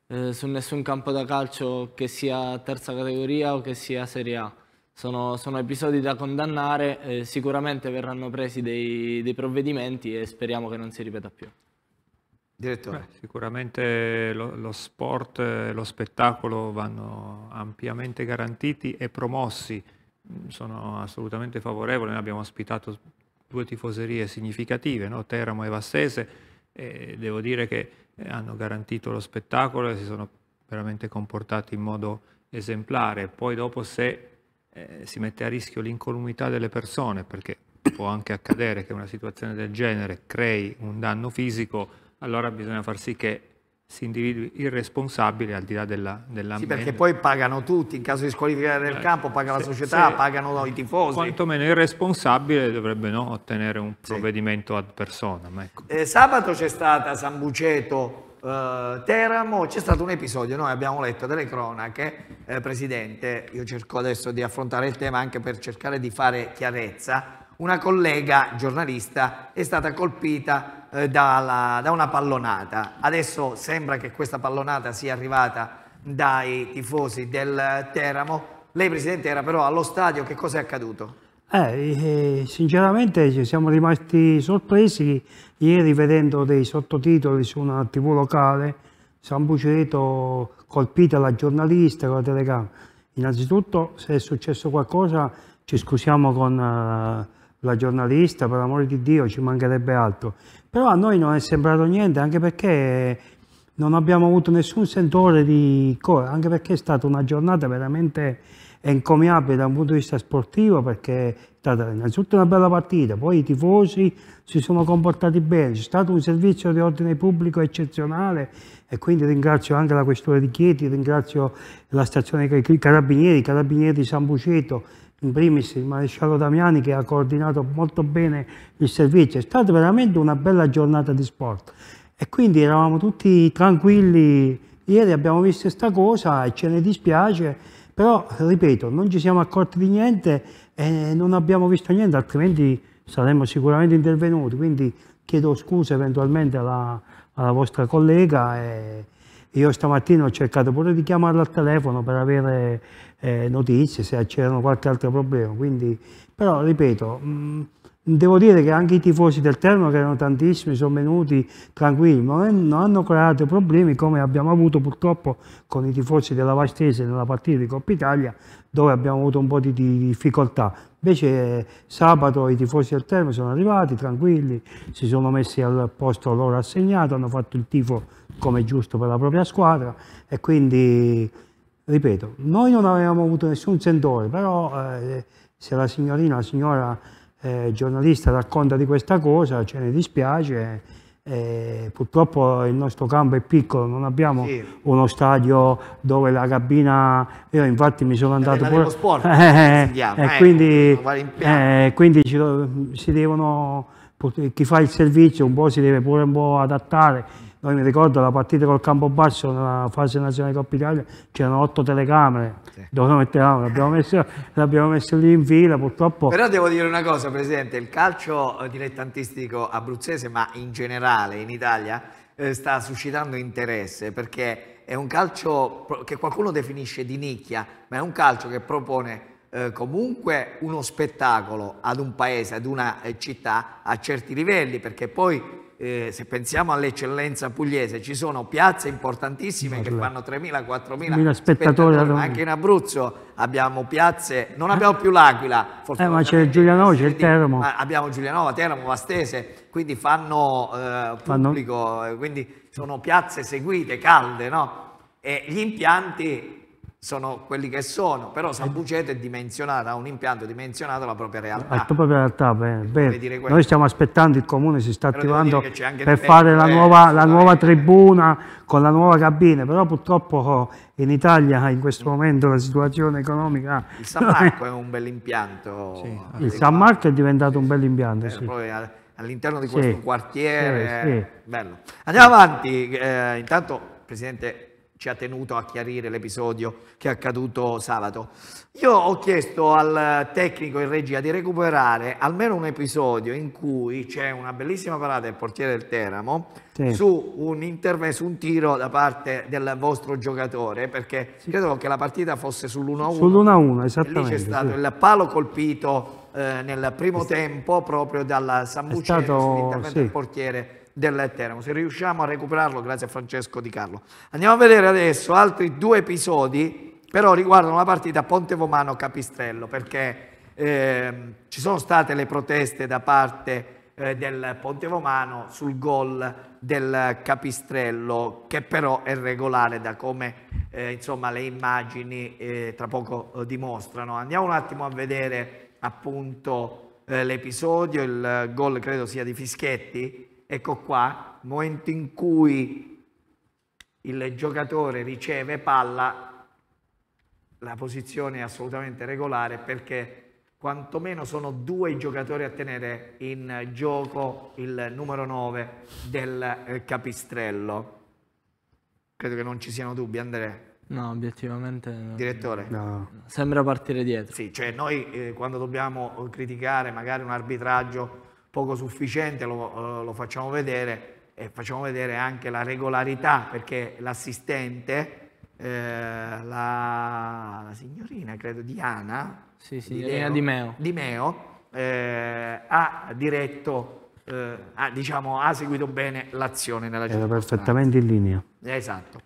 eh, su nessun campo da calcio che sia terza categoria o che sia Serie A sono, sono episodi da condannare, eh, sicuramente verranno presi dei, dei provvedimenti e speriamo che non si ripeta più. Direttore. Beh, sicuramente lo, lo, sport e eh, lo spettacolo vanno ampiamente garantiti e promossi. Mm, sono assolutamente favorevole, noi abbiamo ospitato due tifoserie significative, no? Teramo e Vassese, e devo dire che eh, hanno garantito lo spettacolo e si sono veramente comportati in modo esemplare. Poi dopo se eh, si mette a rischio l'incolumità delle persone, perché può anche accadere che una situazione del genere crei un danno fisico, allora bisogna far sì che si individui il responsabile al di là della, della Sì, perché poi pagano tutti, in caso di squalifica del eh, campo paga se, la società, pagano i tifosi. Quantomeno il responsabile dovrebbe no, ottenere un provvedimento sì. ad persona. Ecco. Eh, sabato c'è stata San Buceto eh, Teramo, c'è stato un episodio, noi abbiamo letto delle cronache, eh, Presidente, io cerco adesso di affrontare il tema anche per cercare di fare chiarezza, una collega giornalista è stata colpita eh, dalla, da una pallonata, adesso sembra che questa pallonata sia arrivata dai tifosi del Teramo, lei Presidente era però allo stadio, che cosa è accaduto? Eh, eh, sinceramente ci siamo rimasti sorpresi ieri vedendo dei sottotitoli su una tv locale, San Buceto colpita la giornalista con la telecamera. Innanzitutto se è successo qualcosa ci scusiamo con uh, la giornalista, per l'amore di Dio ci mancherebbe altro. Però a noi non è sembrato niente anche perché non abbiamo avuto nessun sentore di cosa, anche perché è stata una giornata veramente è incommiabile da un punto di vista sportivo perché è stata innanzitutto una bella partita, poi i tifosi si sono comportati bene, c'è stato un servizio di ordine pubblico eccezionale e quindi ringrazio anche la questura di Chieti, ringrazio la stazione dei Carabinieri, i Carabinieri di San Buceto, in primis il maresciallo Damiani che ha coordinato molto bene il servizio, è stata veramente una bella giornata di sport e quindi eravamo tutti tranquilli, ieri abbiamo visto questa cosa e ce ne dispiace però, ripeto, non ci siamo accorti di niente e non abbiamo visto niente, altrimenti saremmo sicuramente intervenuti. Quindi chiedo scusa eventualmente alla, alla vostra collega. E, io stamattina ho cercato pure di chiamarla al telefono per avere eh, notizie se c'erano qualche altro problema. Quindi, però ripeto, mh, Devo dire che anche i tifosi del Terno, che erano tantissimi, sono venuti tranquilli, ma non hanno creato problemi come abbiamo avuto purtroppo con i tifosi della Vastese nella partita di Coppa Italia, dove abbiamo avuto un po' di difficoltà. Invece sabato i tifosi del Terno sono arrivati tranquilli, si sono messi al posto loro assegnato, hanno fatto il tifo come giusto per la propria squadra e quindi, ripeto, noi non avevamo avuto nessun sentore, però eh, se la signorina, la signora eh, il giornalista racconta di questa cosa, ce ne dispiace, eh, purtroppo il nostro campo è piccolo, non abbiamo sì. uno stadio dove la cabina, io infatti mi sono andato pure... sport, eh, eh, eh, eh, quindi, vale eh, quindi ci, si devono, chi fa il servizio un po' si deve pure un po' adattare noi mi ricordo la partita col Campobasso nella fase nazionale Coppa Italia, c'erano otto telecamere sì. dove mettevamo, l'abbiamo messo, messo, lì in fila purtroppo. Però devo dire una cosa Presidente, il calcio eh, dilettantistico abruzzese ma in generale in Italia eh, sta suscitando interesse perché è un calcio che qualcuno definisce di nicchia, ma è un calcio che propone eh, comunque uno spettacolo ad un paese, ad una eh, città a certi livelli, perché poi eh, se pensiamo all'eccellenza pugliese, ci sono piazze importantissime Vabbè. che fanno 3.000, 4.000 spettatori, spettatori anche in Abruzzo abbiamo piazze, non abbiamo più l'Aquila, eh, ma c'è Giulianova, c'è il Teramo. Abbiamo Giulianova, Teramo, Vastese, quindi fanno eh, pubblico, fanno. Eh, quindi sono piazze seguite, calde, no? E gli impianti sono quelli che sono, però San eh. Buceto è dimensionata, ha un impianto dimensionato alla propria realtà. Ah, la propria realtà, beh, beh, noi stiamo aspettando, il comune si sta attivando per fare la eh, nuova, la nuova eh. tribuna con la nuova cabina, però purtroppo in Italia in questo mm. momento la situazione economica... Il San Marco è un bell'impianto. Sì. Il San Marco è diventato sì, un bell'impianto, sì. sì all'interno di questo sì, quartiere. Sì, sì. Andiamo avanti, eh, intanto Presidente ci ha tenuto a chiarire l'episodio che è accaduto sabato. Io ho chiesto al tecnico in regia di recuperare almeno un episodio in cui c'è una bellissima parata del portiere del Teramo sì. su un intervento, su un tiro da parte del vostro giocatore, perché sì. credo che la partita fosse sull'1-1. Sull'1-1, esattamente. Lì c'è stato sì. il palo colpito eh, nel primo tempo proprio dalla Sambucero stato, sull'intervento del portiere dell'Eterno. Se riusciamo a recuperarlo, grazie a Francesco Di Carlo. Andiamo a vedere adesso altri due episodi, però riguardano la partita Ponte vomano capistrello perché eh, ci sono state le proteste da parte eh, del Vomano sul gol del Capistrello, che però è regolare da come eh, insomma, le immagini eh, tra poco eh, dimostrano. Andiamo un attimo a vedere appunto eh, l'episodio, il gol credo sia di Fischetti, Ecco qua, il momento in cui il giocatore riceve palla, la posizione è assolutamente regolare perché quantomeno sono due i giocatori a tenere in gioco il numero 9 del eh, capistrello. Credo che non ci siano dubbi, Andrea. No, obiettivamente no. Direttore? No. Sembra partire dietro. Sì, cioè noi eh, quando dobbiamo eh, criticare magari un arbitraggio poco sufficiente, lo, eh, lo facciamo vedere e facciamo vedere anche la regolarità perché l'assistente, eh, la, la, signorina credo Diana, sì, sì, Di, Leo, Di Meo, Di Meo eh, ha diretto, eh, ha, diciamo, ha seguito bene l'azione nella città. Era perfettamente in linea. Esatto.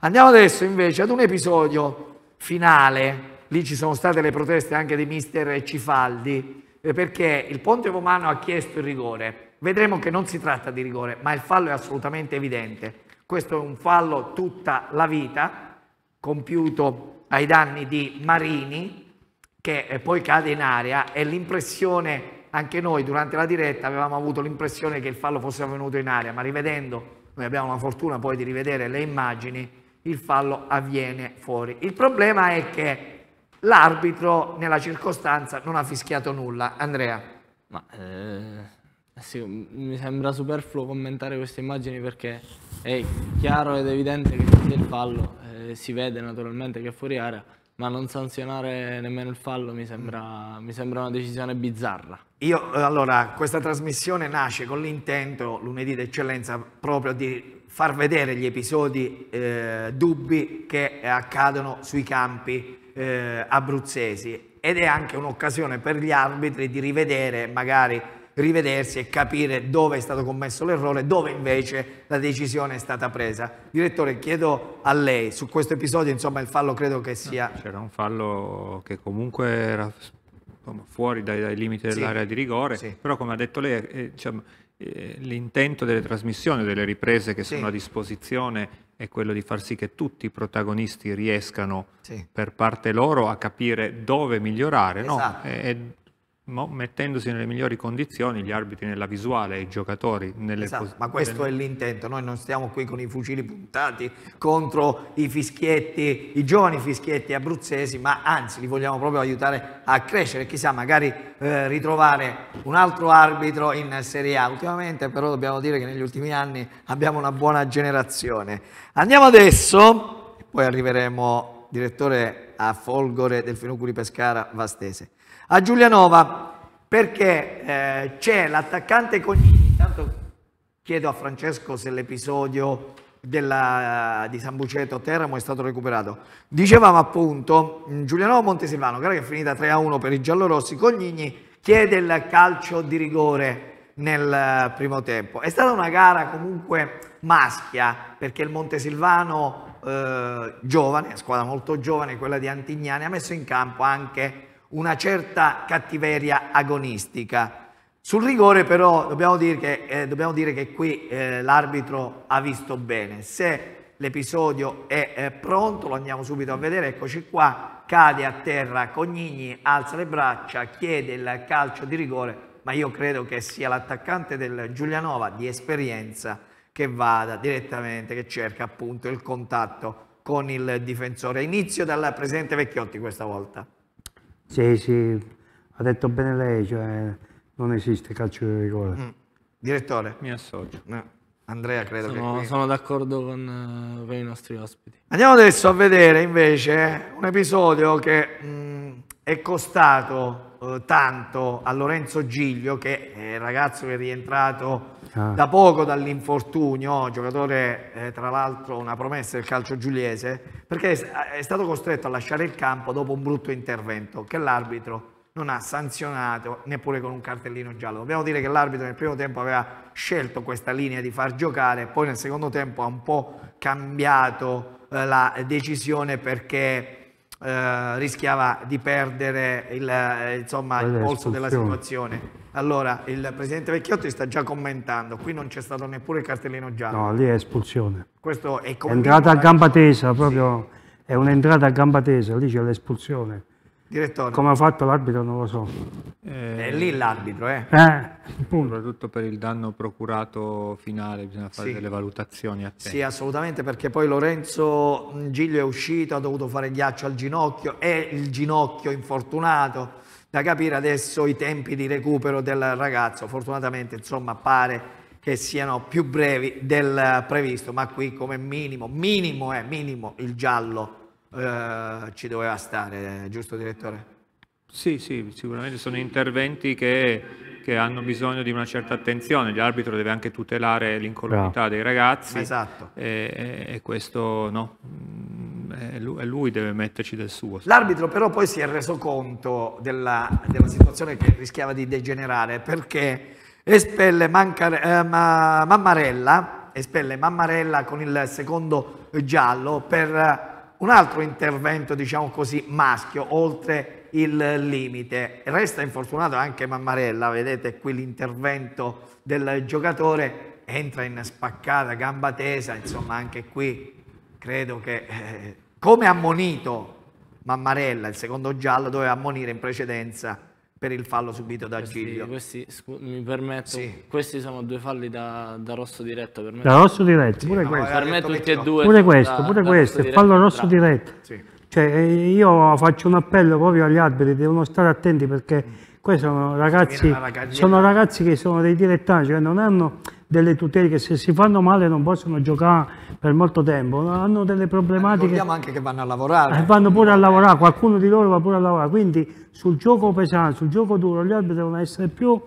Andiamo adesso invece ad un episodio finale, lì ci sono state le proteste anche di mister Cifaldi, eh, perché il Ponte Romano ha chiesto il rigore. Vedremo che non si tratta di rigore, ma il fallo è assolutamente evidente. Questo è un fallo tutta la vita, compiuto ai danni di Marini, che eh, poi cade in aria e l'impressione, anche noi durante la diretta avevamo avuto l'impressione che il fallo fosse avvenuto in aria, ma rivedendo, noi abbiamo la fortuna poi di rivedere le immagini, il fallo avviene fuori. Il problema è che L'arbitro nella circostanza non ha fischiato nulla. Andrea. Ma, eh, sì, mi sembra superfluo commentare queste immagini perché è chiaro ed evidente che c'è il fallo, eh, si vede naturalmente che è fuori area, ma non sanzionare nemmeno il fallo mi sembra, mi sembra una decisione bizzarra. Io, eh, allora, questa trasmissione nasce con l'intento, lunedì d'eccellenza, proprio di far vedere gli episodi eh, dubbi che accadono sui campi eh, abruzzesi ed è anche un'occasione per gli arbitri di rivedere magari rivedersi e capire dove è stato commesso l'errore, dove invece la decisione è stata presa. Direttore, chiedo a lei, su questo episodio insomma il fallo credo che sia... C'era un fallo che comunque era insomma, fuori dai, dai limiti dell'area sì, di rigore, sì. però come ha detto lei, eh, diciamo, eh, l'intento delle trasmissioni, delle riprese che sì. sono a disposizione è quello di far sì che tutti i protagonisti riescano sì. per parte loro a capire dove migliorare esatto. no? Eh, e, mettendosi nelle migliori condizioni gli arbitri nella visuale e i giocatori nelle esatto, ma questo è l'intento noi non stiamo qui con i fucili puntati contro i fischietti i giovani fischietti abruzzesi ma anzi li vogliamo proprio aiutare a crescere chissà magari eh, ritrovare un altro arbitro in Serie A ultimamente però dobbiamo dire che negli ultimi anni abbiamo una buona generazione andiamo adesso poi arriveremo direttore a Folgore del Fenucuri Pescara Vastese a Giulianova perché eh, c'è l'attaccante Cognini, intanto chiedo a Francesco se l'episodio di Sambuceto Teramo è stato recuperato. Dicevamo appunto mm, Giuliano Montesilvano, gara che è finita 3-1 a per i giallorossi, Cognini chiede il calcio di rigore nel eh, primo tempo. È stata una gara comunque maschia perché il Montesilvano eh, giovane, squadra molto giovane, quella di Antignani, ha messo in campo anche una certa cattiveria agonistica. Sul rigore però dobbiamo dire che, eh, dobbiamo dire che qui eh, l'arbitro ha visto bene. Se l'episodio è, è eh, pronto, lo andiamo subito a vedere, eccoci qua, cade a terra Cognini, alza le braccia, chiede il calcio di rigore, ma io credo che sia l'attaccante del Giulianova di esperienza che vada direttamente, che cerca appunto il contatto con il difensore. Inizio dal presidente Vecchiotti questa volta. Sì, sì, ha detto bene lei, cioè non esiste calcio di rigore. Mm. Direttore? Mi associo. No. Andrea credo sono, che... Sono d'accordo con, eh, con, i nostri ospiti. Andiamo adesso a vedere invece un episodio che mh, mm, è costato eh, tanto a Lorenzo Giglio, che è il ragazzo che è rientrato ah. da poco dall'infortunio, giocatore eh, tra l'altro una promessa del calcio giuliese, perché è stato costretto a lasciare il campo dopo un brutto intervento che l'arbitro non ha sanzionato neppure con un cartellino giallo. Dobbiamo dire che l'arbitro nel primo tempo aveva scelto questa linea di far giocare, poi nel secondo tempo ha un po' cambiato eh, la decisione perché eh, rischiava di perdere il, eh, insomma, il polso della situazione. Allora, il presidente Vecchiotti sta già commentando, qui non c'è stato neppure il cartellino giallo. No, lì è espulsione. Questo è, è entrata a gamba tesa, proprio sì. è un'entrata a gamba tesa, lì c'è l'espulsione. Direttore. Come ha fatto l'arbitro non lo so. Eh, è lì l'arbitro, eh. eh Soprattutto per il danno procurato finale bisogna fare sì. delle valutazioni a tempo. Sì, assolutamente, perché poi Lorenzo Giglio è uscito, ha dovuto fare ghiaccio al ginocchio, è il ginocchio infortunato. Da capire adesso i tempi di recupero del ragazzo. Fortunatamente, insomma, pare che siano più brevi del previsto, ma qui come minimo, minimo è minimo il giallo eh, ci doveva stare, giusto direttore? Sì, sì, sicuramente sono interventi che, che, hanno bisogno di una certa attenzione, l'arbitro deve anche tutelare l'incolumità dei ragazzi esatto. e, e, questo no, mm, è lui, è lui deve metterci del suo. L'arbitro però poi si è reso conto della, della situazione che rischiava di degenerare perché espelle manca, eh, ma, Mammarella, espelle Mammarella con il secondo giallo per un altro intervento, diciamo così, maschio, oltre il limite. Resta infortunato anche Mammarella, vedete qui l'intervento del giocatore, entra in spaccata, gamba tesa, insomma anche qui credo che eh, come ammonito Mammarella, il secondo giallo, doveva ammonire in precedenza per il fallo subito da questi, Giglio. Questi, mi permetto, sì. questi sono due falli da, da rosso diretto. Per me. Da rosso diretto, sì, pure no, questo. Eh, per me tutti e due. Pure questo, da, pure da questo, rosso fallo rosso bravo. diretto. Sì. Cioè, eh, io faccio un appello proprio agli alberi, devono stare attenti perché mm. questi sono ragazzi, sono ragazzi che sono dei dilettanti, cioè non hanno delle tutele che se si fanno male non possono giocare per molto tempo, hanno delle eh, problematiche. Ricordiamo anche che vanno a lavorare. Eh, vanno pure a lavorare, qualcuno di loro va pure a lavorare, quindi sul gioco pesante, sul gioco duro, gli arbitri devono essere più,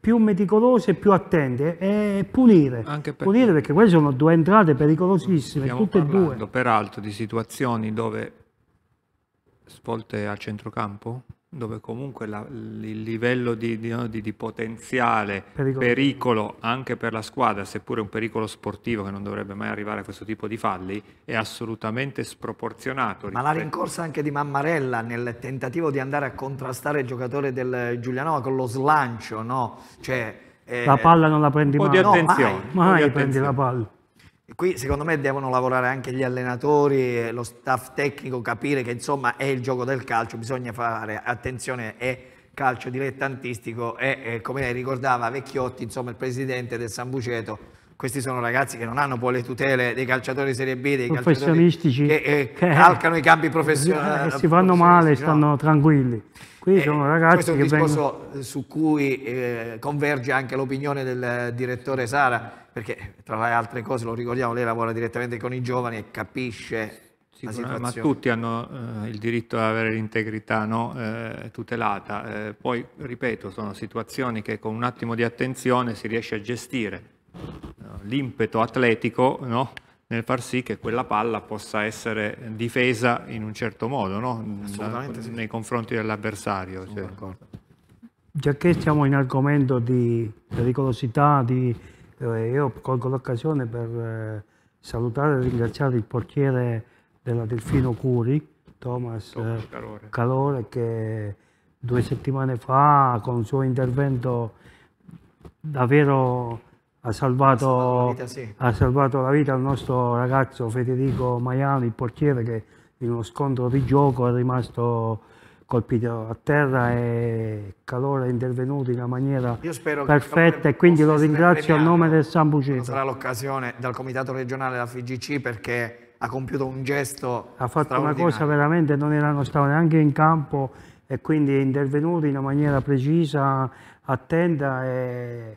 più meticolosi e più attenti e punire. Anche perché... Punire perché queste sono due entrate pericolosissime, Stiamo tutte e due. peraltro di situazioni dove svolte a centrocampo dove comunque la, il livello di, di, di potenziale pericolo. pericolo. anche per la squadra, seppure un pericolo sportivo che non dovrebbe mai arrivare a questo tipo di falli, è assolutamente sproporzionato. Ma la rincorsa anche di Mammarella nel tentativo di andare a contrastare il giocatore del Giulianova con lo slancio, no? Cioè, eh, la palla non la prendi mai. Un po' di No, mai, mai prendi la palla qui secondo me devono lavorare anche gli allenatori, lo staff tecnico, capire che insomma è il gioco del calcio, bisogna fare attenzione, è calcio dilettantistico e, come lei ricordava Vecchiotti, insomma il presidente del San Buceto, questi sono ragazzi che non hanno poi le tutele dei calciatori di Serie B, dei calciatori che, che, eh, che calcano i campi professionali. Che si fanno male, stanno no? tranquilli. Qui eh, sono ragazzi questo è un discorso vengono... su cui eh, converge anche l'opinione del direttore Sara, perché tra le altre cose, lo ricordiamo, lei lavora direttamente con i giovani e capisce ma tutti hanno eh, il diritto ad avere l'integrità no? eh, tutelata. Eh, poi, ripeto, sono situazioni che con un attimo di attenzione si riesce a gestire. Eh, l'impeto atletico no? nel far sì che quella palla possa essere difesa in un certo modo no? da, sì. nei confronti dell'avversario. Cioè. Già che siamo in argomento di pericolosità, di, eh, io colgo l'occasione per eh, salutare e ringraziare il portiere della Delfino Curi, Thomas oh, eh, Calore. Calore, che due settimane fa con il suo intervento davvero ha salvato, vita, sì. ha salvato, la vita al nostro ragazzo Federico Maiano, il portiere che in uno scontro di gioco è rimasto colpito a terra e Calore è intervenuto in una maniera perfetta e quindi lo ringrazio a nome del San Bucito. Sarà l'occasione dal Comitato regionale della FIGC perché ha compiuto un gesto Ha fatto una cosa veramente, non erano stati neanche in campo e quindi è intervenuto in una maniera precisa, attenta e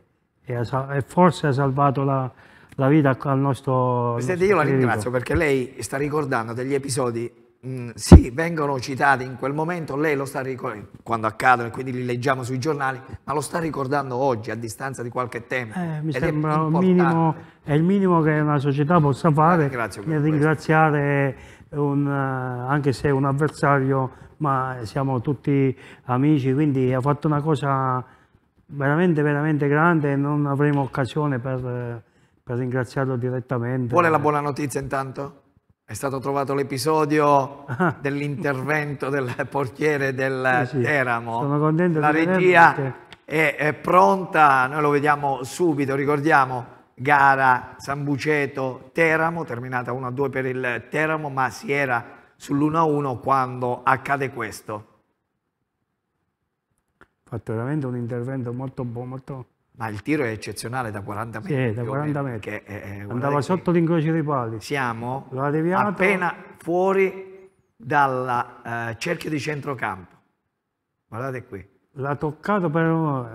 e, e forse ha salvato la, la vita al nostro... Presidente, io la ringrazio perché lei sta ricordando degli episodi, mh, mm, sì, vengono citati in quel momento, lei lo sta ricordando quando accadono e quindi li leggiamo sui giornali, ma lo sta ricordando oggi a distanza di qualche tempo. Eh, mi sembra è, minimo, è il minimo che una società possa fare nel ringraziare un, eh, anche se è un avversario, ma siamo tutti amici, quindi ha fatto una cosa veramente, veramente grande e non avremo occasione per, per ringraziarlo direttamente. Qual è la buona notizia intanto? È stato trovato l'episodio dell'intervento del portiere del sì, sì. Teramo. Sono contento La regia perché... è, è, pronta, noi lo vediamo subito, ricordiamo gara San Buceto Teramo, terminata 1-2 per il Teramo, ma si era sull'1-1 quando accade questo fatto veramente un intervento molto buono. Molto... Ma il tiro è eccezionale da 40 metri. Sì, da 40 meno, metri. È, eh, eh, Andava sotto l'incrocio dei pali. Siamo appena fuori dal uh, eh, cerchio di centrocampo. Guardate qui. L'ha toccato per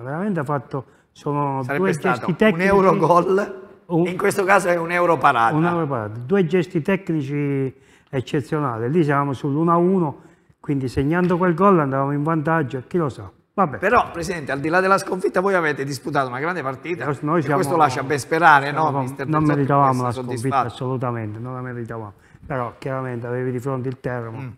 veramente ha fatto... Sono Sarebbe due gesti tecnici. Un euro gol. Un, in questo caso è un euro parata. Un euro parata. Due gesti tecnici eccezionali. Lì siamo sull'1-1, quindi segnando quel gol andavamo in vantaggio, chi lo sa. Vabbè. Però, Presidente, al di là della sconfitta, voi avete disputato una grande partita Noi siamo, e questo lascia ben sperare, siamo, no, Mister Non meritavamo la sconfitta, assolutamente, non la meritavamo. Però, chiaramente, avevi di fronte il termo. Mm.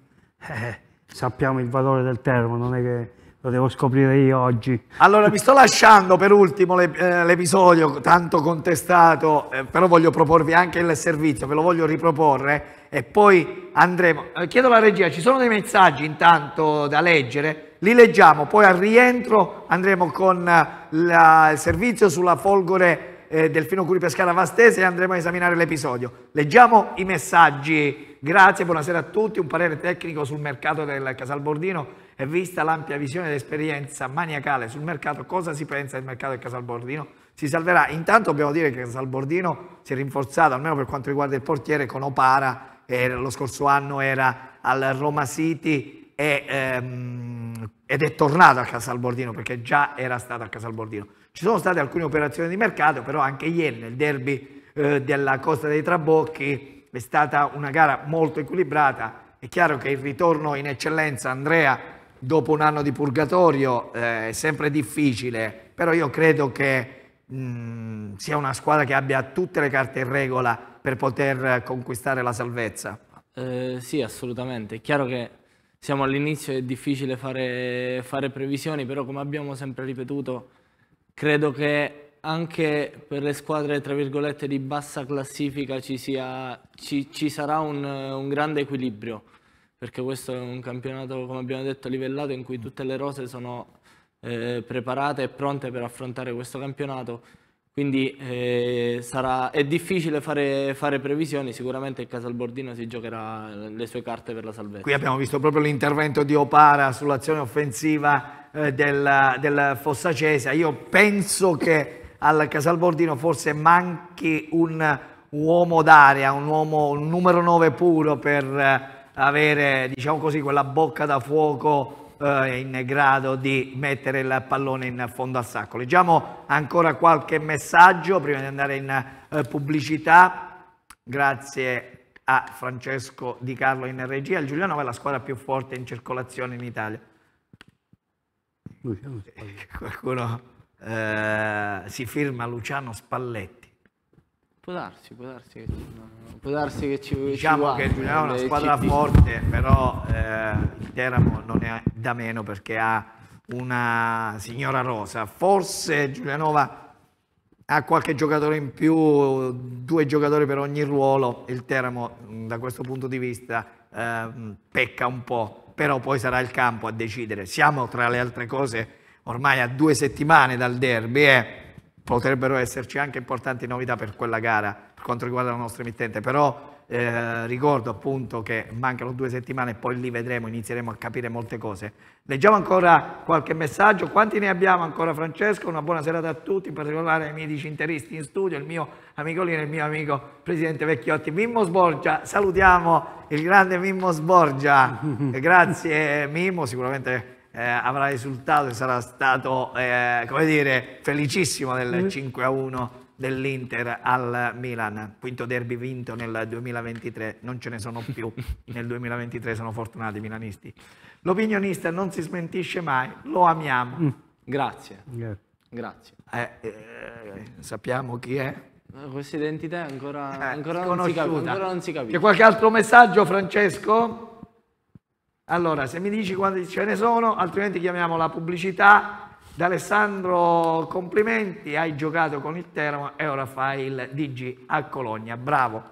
Eh, eh, sappiamo il valore del termo, non è che lo devo scoprire io oggi. Allora vi sto lasciando per ultimo eh, l'episodio tanto contestato, eh, però voglio proporvi anche il servizio, ve lo voglio riproporre e poi andremo. Eh, chiedo alla regia, ci sono dei messaggi intanto da leggere? Li leggiamo, poi al rientro andremo con la, il servizio sulla folgore eh, Fino Curi Pescara Vastese e andremo a esaminare l'episodio. Leggiamo i messaggi Grazie, buonasera a tutti. Un parere tecnico sul mercato del Casalbordino e vista l'ampia visione ed esperienza maniacale sul mercato, cosa si pensa del mercato del Casalbordino? Si salverà? Intanto dobbiamo dire che Casalbordino si è rinforzato, almeno per quanto riguarda il portiere, con Opara, che lo scorso anno era al Roma City e, ehm, ed è tornato a Casalbordino perché già era stato a Casalbordino. Ci sono state alcune operazioni di mercato, però anche ieri nel derby eh, della Costa dei Trabocchi è stata una gara molto equilibrata, è chiaro che il ritorno in eccellenza Andrea dopo un anno di purgatorio eh, è sempre difficile, però io credo che mh, mm, sia una squadra che abbia tutte le carte in regola per poter conquistare la salvezza. Eh, sì, assolutamente, è chiaro che siamo all'inizio è difficile fare, fare previsioni, però come abbiamo sempre ripetuto, credo che anche per le squadre tra virgolette di bassa classifica ci, sia, ci, ci sarà un, un, grande equilibrio perché questo è un campionato come abbiamo detto livellato in cui tutte le rose sono eh, preparate e pronte per affrontare questo campionato quindi eh, sarà, è difficile fare, fare, previsioni, sicuramente il Casalbordino si giocherà le sue carte per la salvezza. Qui abbiamo visto proprio l'intervento di Opara sull'azione offensiva eh, del, del Fossacesa, io penso che al Casalbordino forse manchi un uomo d'aria, un uomo un numero 9 puro per eh, avere, diciamo così, quella bocca da fuoco eh, in grado di mettere il pallone in fondo al sacco. Leggiamo ancora qualche messaggio prima di andare in eh, pubblicità. Grazie a Francesco Di Carlo in regia. Il Giuliano è la squadra più forte in circolazione in Italia. Eh, qualcuno eh, si firma Luciano Spalletti. Può darsi, può darsi che ci, no, può darsi che ci Diciamo ci che Giuliano è una eh, squadra CP. forte, però eh, il Teramo non è da meno perché ha una signora rosa. Forse Giulianova ha qualche giocatore in più, due giocatori per ogni ruolo. Il Teramo mm, da questo punto di vista eh, pecca un po', però poi sarà il campo a decidere. Siamo tra le altre cose ormai a due settimane dal derby e eh, potrebbero esserci anche importanti novità per quella gara per quanto riguarda la nostra emittente, però eh, ricordo appunto che mancano due settimane e poi lì vedremo, inizieremo a capire molte cose. Leggiamo ancora qualche messaggio, quanti ne abbiamo ancora Francesco? Una buona serata a tutti, in particolare ai miei dicinteristi in studio, il mio amico Lino, e il mio amico Presidente Vecchiotti, Mimmo Sborgia, salutiamo il grande Mimmo Sborgia, grazie Mimmo, sicuramente eh, avrà risultato e sarà stato, eh, come dire, felicissimo del 5 mm. a 1 dell'Inter al Milan, quinto derby vinto nel 2023, non ce ne sono più, nel 2023 sono fortunati i milanisti. L'opinionista non si smentisce mai, lo amiamo. Mm. Grazie. Yeah. Grazie. Eh, eh, sappiamo chi è? Questa identità ancora, eh, ancora, eh, non, si ancora non si capisce. C'è qualche altro messaggio Francesco? Allora, se mi dici quanti ce ne sono, altrimenti chiamiamo la pubblicità. D'Alessandro, complimenti, hai giocato con il Teramo e ora fai il DG a Cologna. Bravo.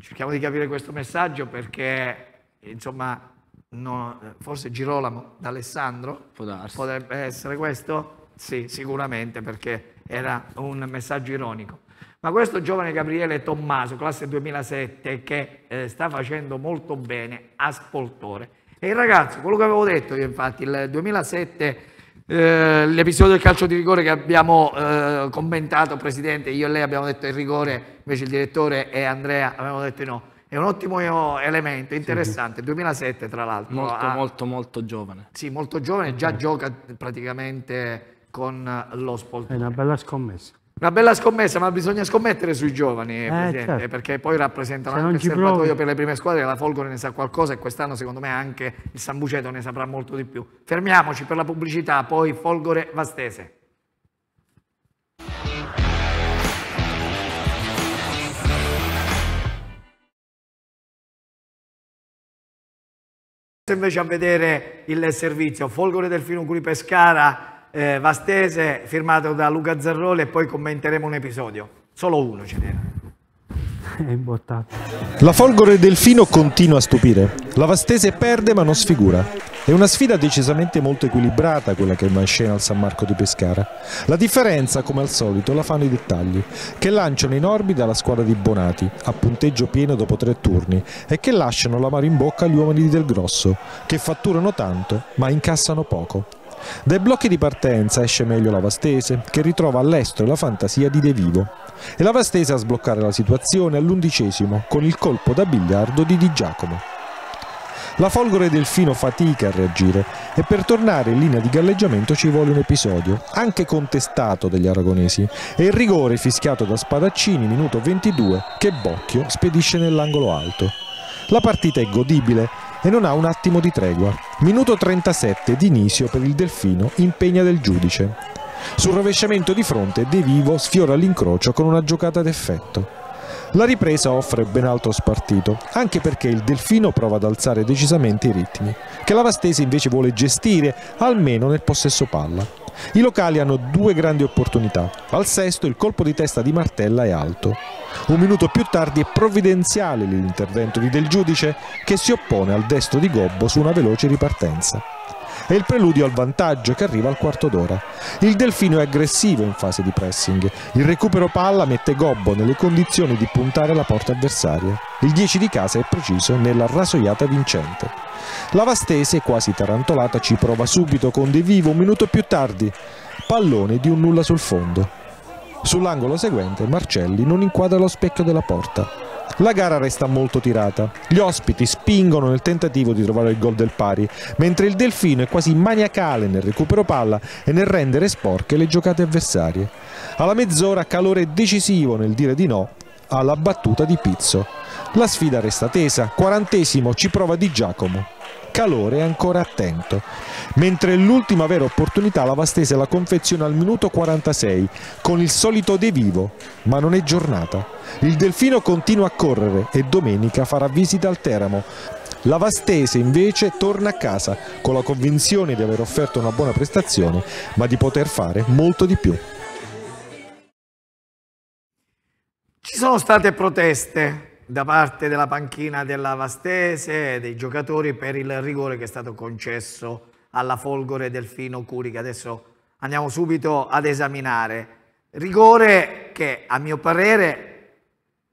Cerchiamo di capire questo messaggio perché, insomma, no, forse Girolamo d'Alessandro potrebbe essere questo? Sì, sicuramente perché era un messaggio ironico. Ma questo giovane Gabriele Tommaso, classe 2007, che eh, sta facendo molto bene a Spoltore, e il ragazzo, quello che avevo detto io infatti, il 2007, eh, l'episodio del calcio di rigore che abbiamo eh, commentato, Presidente, io e lei abbiamo detto il rigore, invece il direttore e Andrea avevano detto no. È un ottimo elemento, interessante, 2007 tra l'altro. Molto, ha, molto, molto giovane. Sì, molto giovane, già gioca praticamente con lo Spoltore. È una bella scommessa. Una bella scommessa, ma bisogna scommettere sui giovani, eh, eh certo. perché poi rappresentano anche il serbatoio provi. per le prime squadre, la Folgore ne sa qualcosa e quest'anno secondo me anche il San Buceto ne saprà molto di più. Fermiamoci per la pubblicità, poi Folgore Vastese. Invece a vedere il servizio Folgore Delfino Curi Pescara eh, Vastese firmato da Luca Zarroli e poi commenteremo un episodio. Solo uno ce n'era. La folgore delfino continua a stupire. La Vastese perde ma non sfigura. È una sfida decisamente molto equilibrata quella che va in scena al San Marco di Pescara. La differenza, come al solito, la fanno i dettagli, che lanciano in orbita la squadra di Bonati, a punteggio pieno dopo tre turni, e che lasciano la mano in bocca agli uomini del Grosso, che fatturano tanto ma incassano poco. Dai blocchi di partenza esce meglio la Vastese, che ritrova all'estero la fantasia di De Vivo. E la Vastese a sbloccare la situazione all'undicesimo con il colpo da biliardo di Di Giacomo. La folgore delfino fatica a reagire e per tornare in linea di galleggiamento ci vuole un episodio, anche contestato dagli aragonesi, e il rigore fischiato da Spadaccini, minuto 22, che Bocchio spedisce nell'angolo alto. La partita è godibile e non ha un attimo di tregua. Minuto 37 di inizio per il Delfino impegna del giudice. Sul rovesciamento di fronte De Vivo sfiora l'incrocio con una giocata d'effetto. La ripresa offre ben altro spartito, anche perché il Delfino prova ad alzare decisamente i ritmi, che la Vastese invece vuole gestire, almeno nel possesso palla. I locali hanno due grandi opportunità. Al sesto il colpo di testa di Martella è alto. Un minuto più tardi è provvidenziale l'intervento di Del Giudice che si oppone al destro di Gobbo su una veloce ripartenza è il preludio al vantaggio che arriva al quarto d'ora. Il Delfino è aggressivo in fase di pressing. Il recupero palla mette Gobbo nelle condizioni di puntare la porta avversaria. Il 10 di casa è preciso nella rasoiata vincente. La Vastese, quasi tarantolata, ci prova subito con De Vivo un minuto più tardi. Pallone di un nulla sul fondo. Sull'angolo seguente Marcelli non inquadra lo specchio della porta. La gara resta molto tirata. Gli ospiti spingono nel tentativo di trovare il gol del pari, mentre il Delfino è quasi maniacale nel recupero palla e nel rendere sporche le giocate avversarie. Alla mezz'ora calore decisivo nel dire di no alla battuta di Pizzo. La sfida resta tesa, quarantesimo ci prova Di Giacomo calore ancora attento. Mentre l'ultima vera opportunità la Vastese la confeziona al minuto 46 con il solito De Vivo, ma non è giornata. Il Delfino continua a correre e domenica farà visita al Teramo, la Vastese invece torna a casa con la convinzione di aver offerto una buona prestazione, ma di poter fare molto di più. Ci sono state proteste da parte della panchina della Vastese e dei giocatori per il rigore che è stato concesso alla Folgore Delfino Curi che adesso andiamo subito ad esaminare. Rigore che a mio parere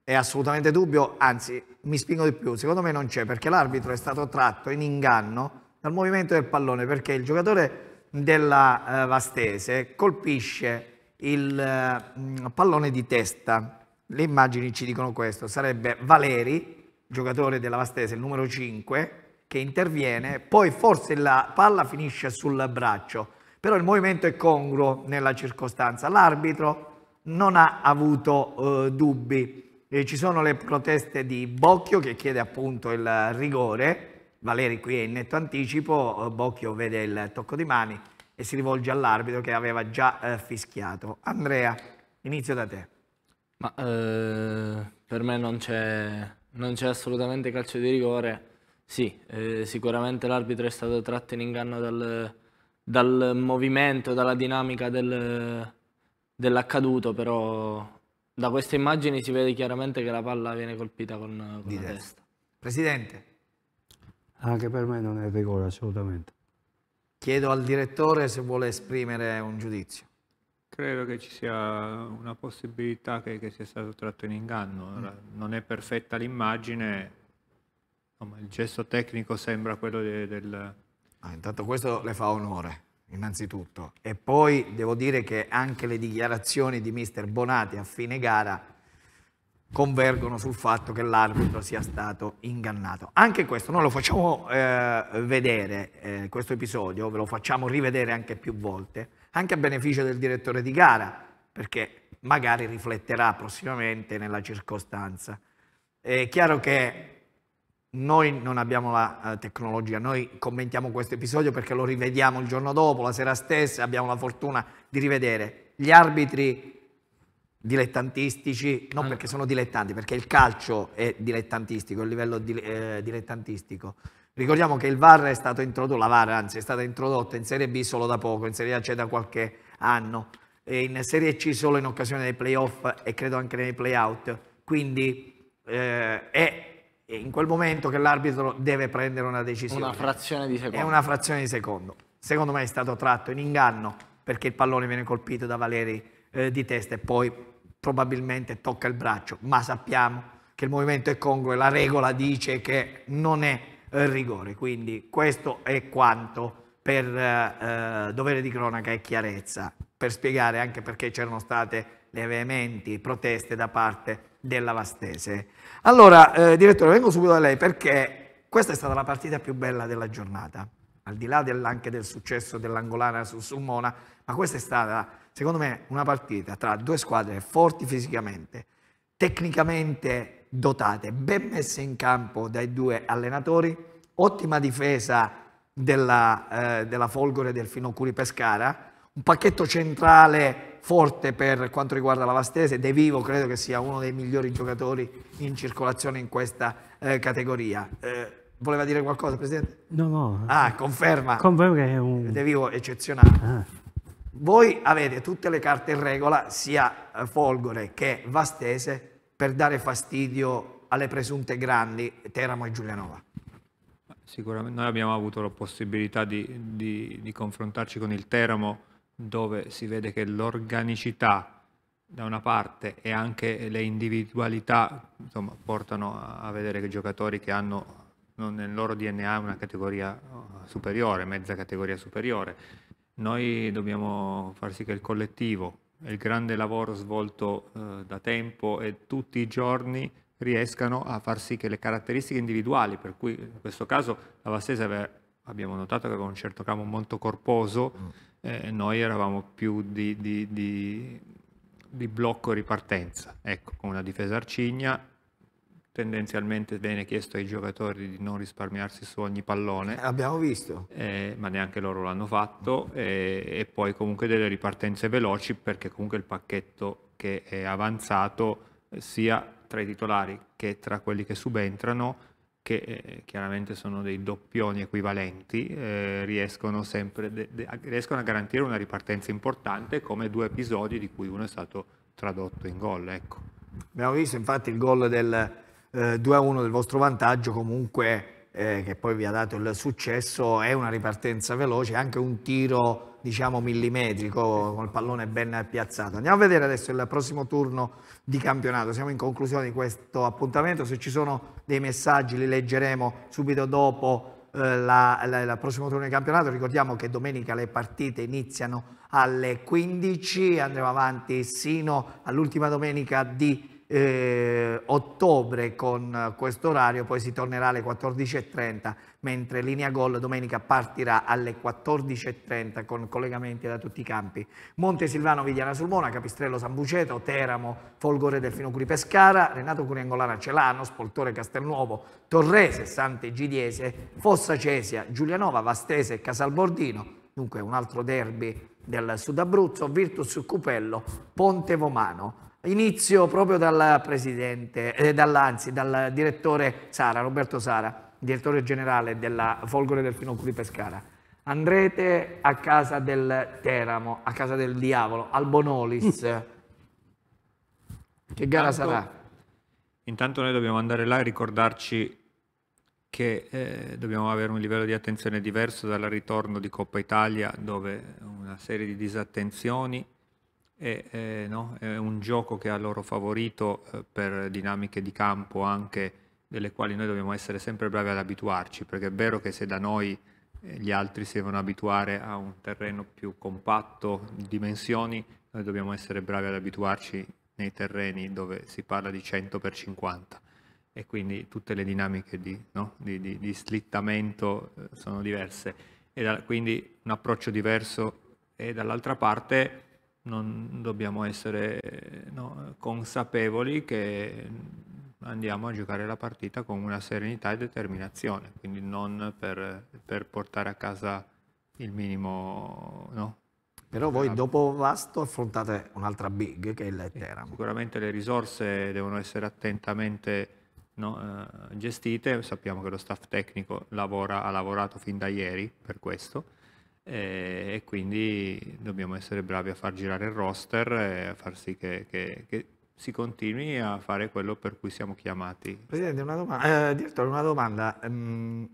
è assolutamente dubbio, anzi mi spingo di più, secondo me non c'è perché l'arbitro è stato tratto in inganno dal movimento del pallone perché il giocatore della Vastese colpisce il eh, mm, pallone di testa le immagini ci dicono questo, sarebbe Valeri, giocatore della Vastese, il numero 5, che interviene, poi forse la palla finisce sul braccio, però il movimento è congruo nella circostanza. L'arbitro non ha avuto eh, dubbi. E ci sono le proteste di Bocchio che chiede appunto il rigore, Valeri qui è in netto anticipo, eh, Bocchio vede il tocco di mani e si rivolge all'arbitro che aveva già eh, fischiato. Andrea, inizio da te. Ma eh, per me non c'è, non c'è assolutamente calcio di rigore. Sì, eh, sicuramente l'arbitro è stato tratto in inganno dal, dal movimento, dalla dinamica del, dell'accaduto, però da queste immagini si vede chiaramente che la palla viene colpita con, con la testa. testa. Presidente. Anche per me non è rigore, assolutamente. Chiedo al direttore se vuole esprimere un giudizio. Credo che ci sia una possibilità che, che sia stato tratto in inganno. Mm. Non è perfetta l'immagine, ma il gesto tecnico sembra quello de, del... Ah, intanto questo le fa onore, innanzitutto. E poi devo dire che anche le dichiarazioni di mister Bonati a fine gara convergono sul fatto che l'arbitro sia stato ingannato. Anche questo noi lo facciamo eh, vedere, eh, questo episodio, ve lo facciamo rivedere anche più volte anche a beneficio del direttore di gara, perché magari rifletterà prossimamente nella circostanza. È chiaro che noi non abbiamo la eh, tecnologia, noi commentiamo questo episodio perché lo rivediamo il giorno dopo, la sera stessa, abbiamo la fortuna di rivedere. Gli arbitri dilettantistici, non ah. perché sono dilettanti, perché il calcio è dilettantistico, il livello di, eh, dilettantistico. Ricordiamo che il VAR è stato introdotto, la VAR anzi è stata introdotta in Serie B solo da poco, in Serie A c'è da qualche anno, e in Serie C solo in occasione dei playoff e credo anche nei playout. Quindi eh, è in quel momento che l'arbitro deve prendere una decisione. Una frazione di secondo. È una frazione di secondo. Secondo me è stato tratto in inganno perché il pallone viene colpito da Valeri eh, di testa e poi probabilmente tocca il braccio, ma sappiamo che il movimento è congruo e la regola dice che non è rigore. Quindi questo è quanto per eh, eh, dovere di cronaca e chiarezza, per spiegare anche perché c'erano state le veementi proteste da parte della Vastese. Allora, eh, direttore, vengo subito da lei perché questa è stata la partita più bella della giornata, al di là del, anche del successo dell'Angolana su Sulmona, ma questa è stata, secondo me, una partita tra due squadre forti fisicamente, tecnicamente dotate, ben messe in campo dai due allenatori, ottima difesa della, eh, della Folgore del Finocuri Pescara, un pacchetto centrale forte per quanto riguarda la Vastese, De Vivo credo che sia uno dei migliori giocatori in circolazione in questa eh, categoria. Eh, voleva dire qualcosa Presidente? No, no. Ah, conferma. Conferma che è un... De Vivo eccezionale. Ah. Voi avete tutte le carte in regola, sia eh, Folgore che Vastese, per dare fastidio alle presunte grandi Teramo e Giulianova? Sicuramente noi abbiamo avuto la possibilità di, di, di confrontarci con il Teramo dove si vede che l'organicità da una parte e anche le individualità insomma, portano a vedere che giocatori che hanno nel loro DNA una categoria oh, superiore, mezza categoria superiore. Noi dobbiamo far sì che il collettivo il grande lavoro svolto eh, da tempo e tutti i giorni riescano a far sì che le caratteristiche individuali, per cui in questo caso la Vastese aveva, abbiamo notato che aveva un certo camo molto corposo, mm. eh, noi eravamo più di, di, di, di blocco ripartenza, ecco, con una difesa arcigna tendenzialmente viene chiesto ai giocatori di non risparmiarsi su ogni pallone. Eh, abbiamo visto. Eh, ma neanche loro l'hanno fatto. Eh, e poi comunque delle ripartenze veloci perché comunque il pacchetto che è avanzato eh, sia tra i titolari che tra quelli che subentrano, che eh, chiaramente sono dei doppioni equivalenti, eh, riescono, sempre de, de, riescono a garantire una ripartenza importante come due episodi di cui uno è stato tradotto in gol. Ecco. Abbiamo visto infatti il gol del, 2 eh, a 1 del vostro vantaggio comunque eh, che poi vi ha dato il successo è una ripartenza veloce, anche un tiro diciamo millimetrico con il pallone ben piazzato. Andiamo a vedere adesso il prossimo turno di campionato, siamo in conclusione di questo appuntamento, se ci sono dei messaggi li leggeremo subito dopo eh, prossimo turno di campionato, ricordiamo che domenica le partite iniziano alle 15, andremo avanti sino all'ultima domenica di eh, ottobre con questo orario, poi si tornerà alle 14.30, mentre Linea Gol domenica partirà alle 14.30 con collegamenti da tutti i campi. Monte Silvano, Vigliana Sulmona, Capistrello San Buceto, Teramo, Folgore Delfino Curi Pescara, Renato Curi Angolana Celano, Spoltore Castelnuovo, Torrese, Sante Gidiese, Fossa Cesia, Giulianova, Vastese e Casalbordino, dunque un altro derby del Sud Abruzzo, Virtus Cupello, Ponte Vomano. Inizio proprio dal presidente, eh, dall'anzi, dal direttore Sara, Roberto Sara, direttore generale della Folgore del Finocchi di Pescara. Andrete a casa del Teramo, a casa del diavolo, al Bonolis. Mm. Che gara intanto, sarà? Intanto noi dobbiamo andare là e ricordarci che eh, dobbiamo avere un livello di attenzione diverso dal ritorno di Coppa Italia dove una serie di disattenzioni e, eh, no? è un gioco che ha loro favorito eh, per dinamiche di campo anche delle quali noi dobbiamo essere sempre bravi ad abituarci, perché è vero che se da noi eh, gli altri si devono abituare a un terreno più compatto di dimensioni, noi dobbiamo essere bravi ad abituarci nei terreni dove si parla di 100 per 50 e quindi tutte le dinamiche di, no? di, di, di slittamento eh, sono diverse e da, quindi un approccio diverso e dall'altra parte non dobbiamo essere no, consapevoli che andiamo a giocare la partita con una serenità e determinazione, quindi non per, per portare a casa il minimo. No? Però voi ah. dopo Vasto affrontate un'altra big che è il Teramo. Sicuramente le risorse devono essere attentamente no, eh, gestite, sappiamo che lo staff tecnico lavora, ha lavorato fin da ieri per questo e, quindi dobbiamo essere bravi a far girare il roster e a far sì che, che, che si continui a fare quello per cui siamo chiamati. Presidente, una domanda, eh, direttore, una domanda. Um,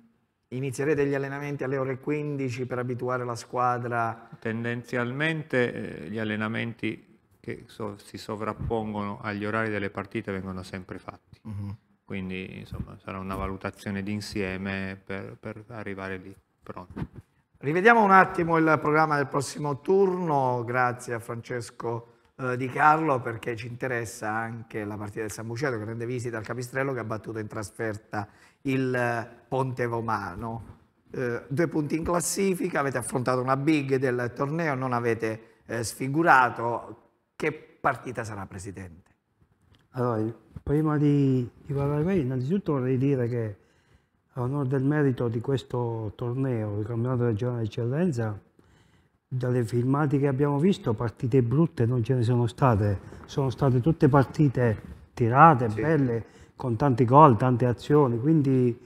inizierete gli allenamenti alle ore 15 per abituare la squadra? Tendenzialmente eh, gli allenamenti che so, si sovrappongono agli orari delle partite vengono sempre fatti. Uh mm-hmm. -huh. Quindi insomma, sarà una valutazione d'insieme per, per arrivare lì pronto. Rivediamo un attimo il programma del prossimo turno, grazie a Francesco eh, Di Carlo perché ci interessa anche la partita del San Buceto che rende visita al Capistrello che ha battuto in trasferta il eh, Ponte Vomano. Eh, due punti in classifica, avete affrontato una big del torneo, non avete eh, sfigurato. Che partita sarà, Presidente? Allora, prima di, di parlare di me, innanzitutto vorrei dire che a onore del merito di questo torneo, il campionato regionale eccellenza, dalle filmati che abbiamo visto, partite brutte non ce ne sono state, sono state tutte partite tirate, sì. belle, con tanti gol, tante azioni, quindi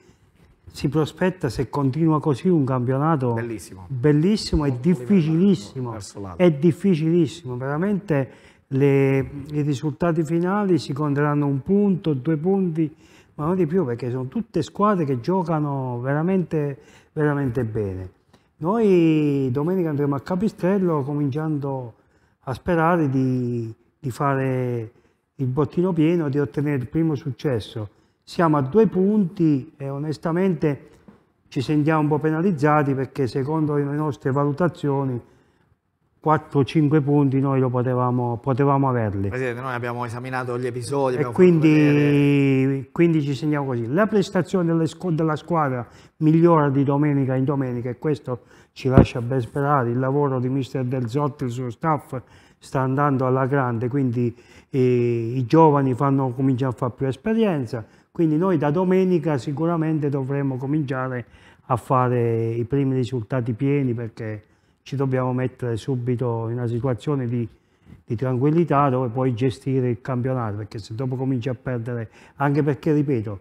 si prospetta se continua così un campionato bellissimo, bellissimo e difficilissimo, è difficilissimo, veramente le, i risultati finali si conteranno un punto, due punti, ma non di più perché sono tutte squadre che giocano veramente, veramente bene. Noi domenica andremo a Capistrello cominciando a sperare di, di fare il bottino pieno, di ottenere il primo successo. Siamo a due punti e onestamente ci sentiamo un po' penalizzati perché secondo le nostre valutazioni 4-5 punti noi lo potevamo, potevamo averli. Presidente, noi abbiamo esaminato gli episodi. E quindi, quindi, ci segniamo così. La prestazione della squadra migliora di domenica in domenica e questo ci lascia ben sperare. Il lavoro di mister Del Zotto il suo staff sta andando alla grande, quindi eh, i giovani fanno, cominciano a fare più esperienza. Quindi noi da domenica sicuramente dovremo cominciare a fare i primi risultati pieni perché ci dobbiamo mettere subito in una situazione di, di tranquillità dove puoi gestire il campionato, perché se dopo cominci a perdere, anche perché ripeto,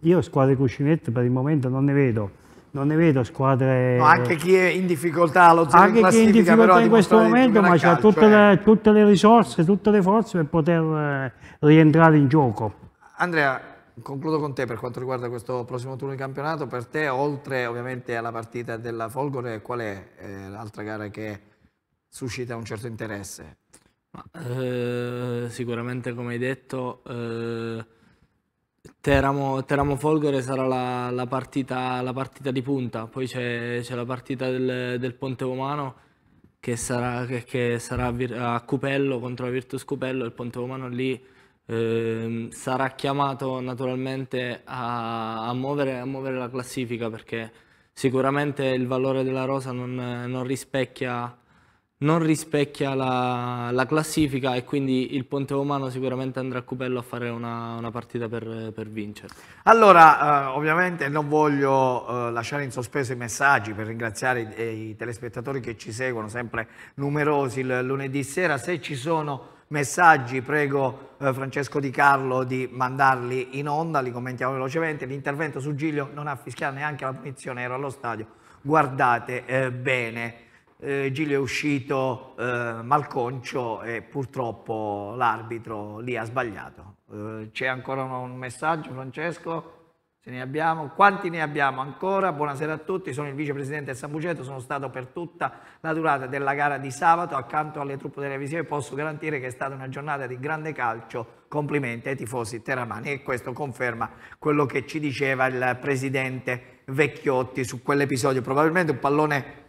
io squadre cuscinette per il momento non ne vedo, non ne vedo squadre... No, anche chi è in difficoltà allo zero anche in chi è in difficoltà in questo momento, ma ha tutte, eh. tutte, le risorse, tutte le forze per poter eh, rientrare in gioco. Andrea, Concludo con te per quanto riguarda questo prossimo turno di campionato. Per te, oltre ovviamente alla partita della Folgore, qual è eh, l'altra gara che suscita un certo interesse? Ma, eh, sicuramente, come hai detto, eh, Teramo, Teramo, Folgore sarà la, la, partita, la, partita, di punta. Poi c'è, la partita del, del Ponte Romano che sarà, che, che sarà a Cupello contro la Virtus Cupello. Il Ponte Romano lì Ehm, sarà chiamato naturalmente a, a, muovere, a, muovere, la classifica perché sicuramente il valore della rosa non, non rispecchia, non rispecchia la, la, classifica e quindi il Ponte Umano sicuramente andrà a Cupello a fare una, una partita per, per, vincere. Allora, eh, ovviamente non voglio eh, lasciare in sospeso i messaggi per ringraziare i, eh, i telespettatori che ci seguono sempre numerosi il lunedì sera. Se ci sono messaggi, prego eh, Francesco Di Carlo di mandarli in onda, li commentiamo velocemente, l'intervento su Giglio non ha fischiato neanche la punizione, ero allo stadio, guardate eh, bene, eh, Giglio è uscito eh, malconcio e purtroppo l'arbitro lì ha sbagliato. Eh, c'è ancora un messaggio Francesco? Se ne abbiamo, quanti ne abbiamo ancora? Buonasera a tutti, sono il vicepresidente del San Bugetto, sono stato per tutta la durata della gara di sabato accanto alle truppe televisive, posso garantire che è stata una giornata di grande calcio, complimenti ai tifosi teramani e questo conferma quello che ci diceva il presidente Vecchiotti su quell'episodio, probabilmente un pallone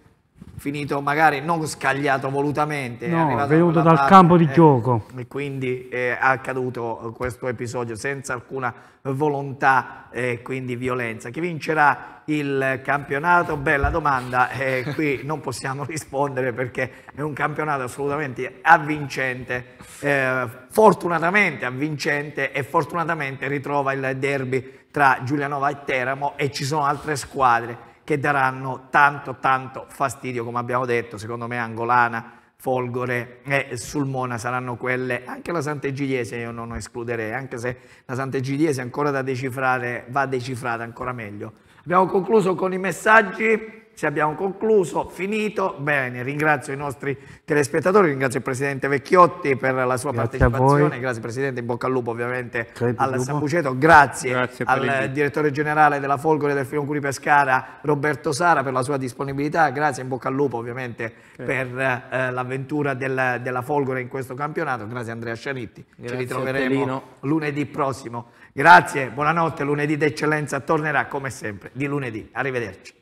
finito magari non scagliato volutamente, no, è venuto dal parte, campo di eh, gioco. E quindi eh, è accaduto questo episodio senza alcuna volontà e eh, quindi violenza. Chi vincerà il campionato? Bella domanda, eh, qui non possiamo rispondere perché è un campionato assolutamente avvincente, eh, fortunatamente avvincente e fortunatamente ritrova il derby tra Giulianova e Teramo e ci sono altre squadre che daranno tanto tanto fastidio, come abbiamo detto, secondo me Angolana, Folgore e Sulmona saranno quelle, anche la Sant'Egidiese io non escluderei, anche se la Sant'Egidiese ancora da decifrare, va decifrata ancora meglio. Abbiamo concluso con i messaggi se abbiamo concluso, finito, bene, ringrazio i nostri telespettatori, ringrazio il Presidente Vecchiotti per la sua grazie partecipazione, grazie Presidente, in bocca al lupo ovviamente al lupo. Sambuceto, grazie, grazie al Direttore Generale della Folgore del Friuli Pescara Roberto Sara per la sua disponibilità, grazie in bocca al lupo ovviamente okay. per eh, l'avventura del, della Folgore in questo campionato, grazie Andrea Scianitti, grazie ci ritroveremo lunedì prossimo, grazie, buonanotte, lunedì d'eccellenza tornerà come sempre, di lunedì, arrivederci.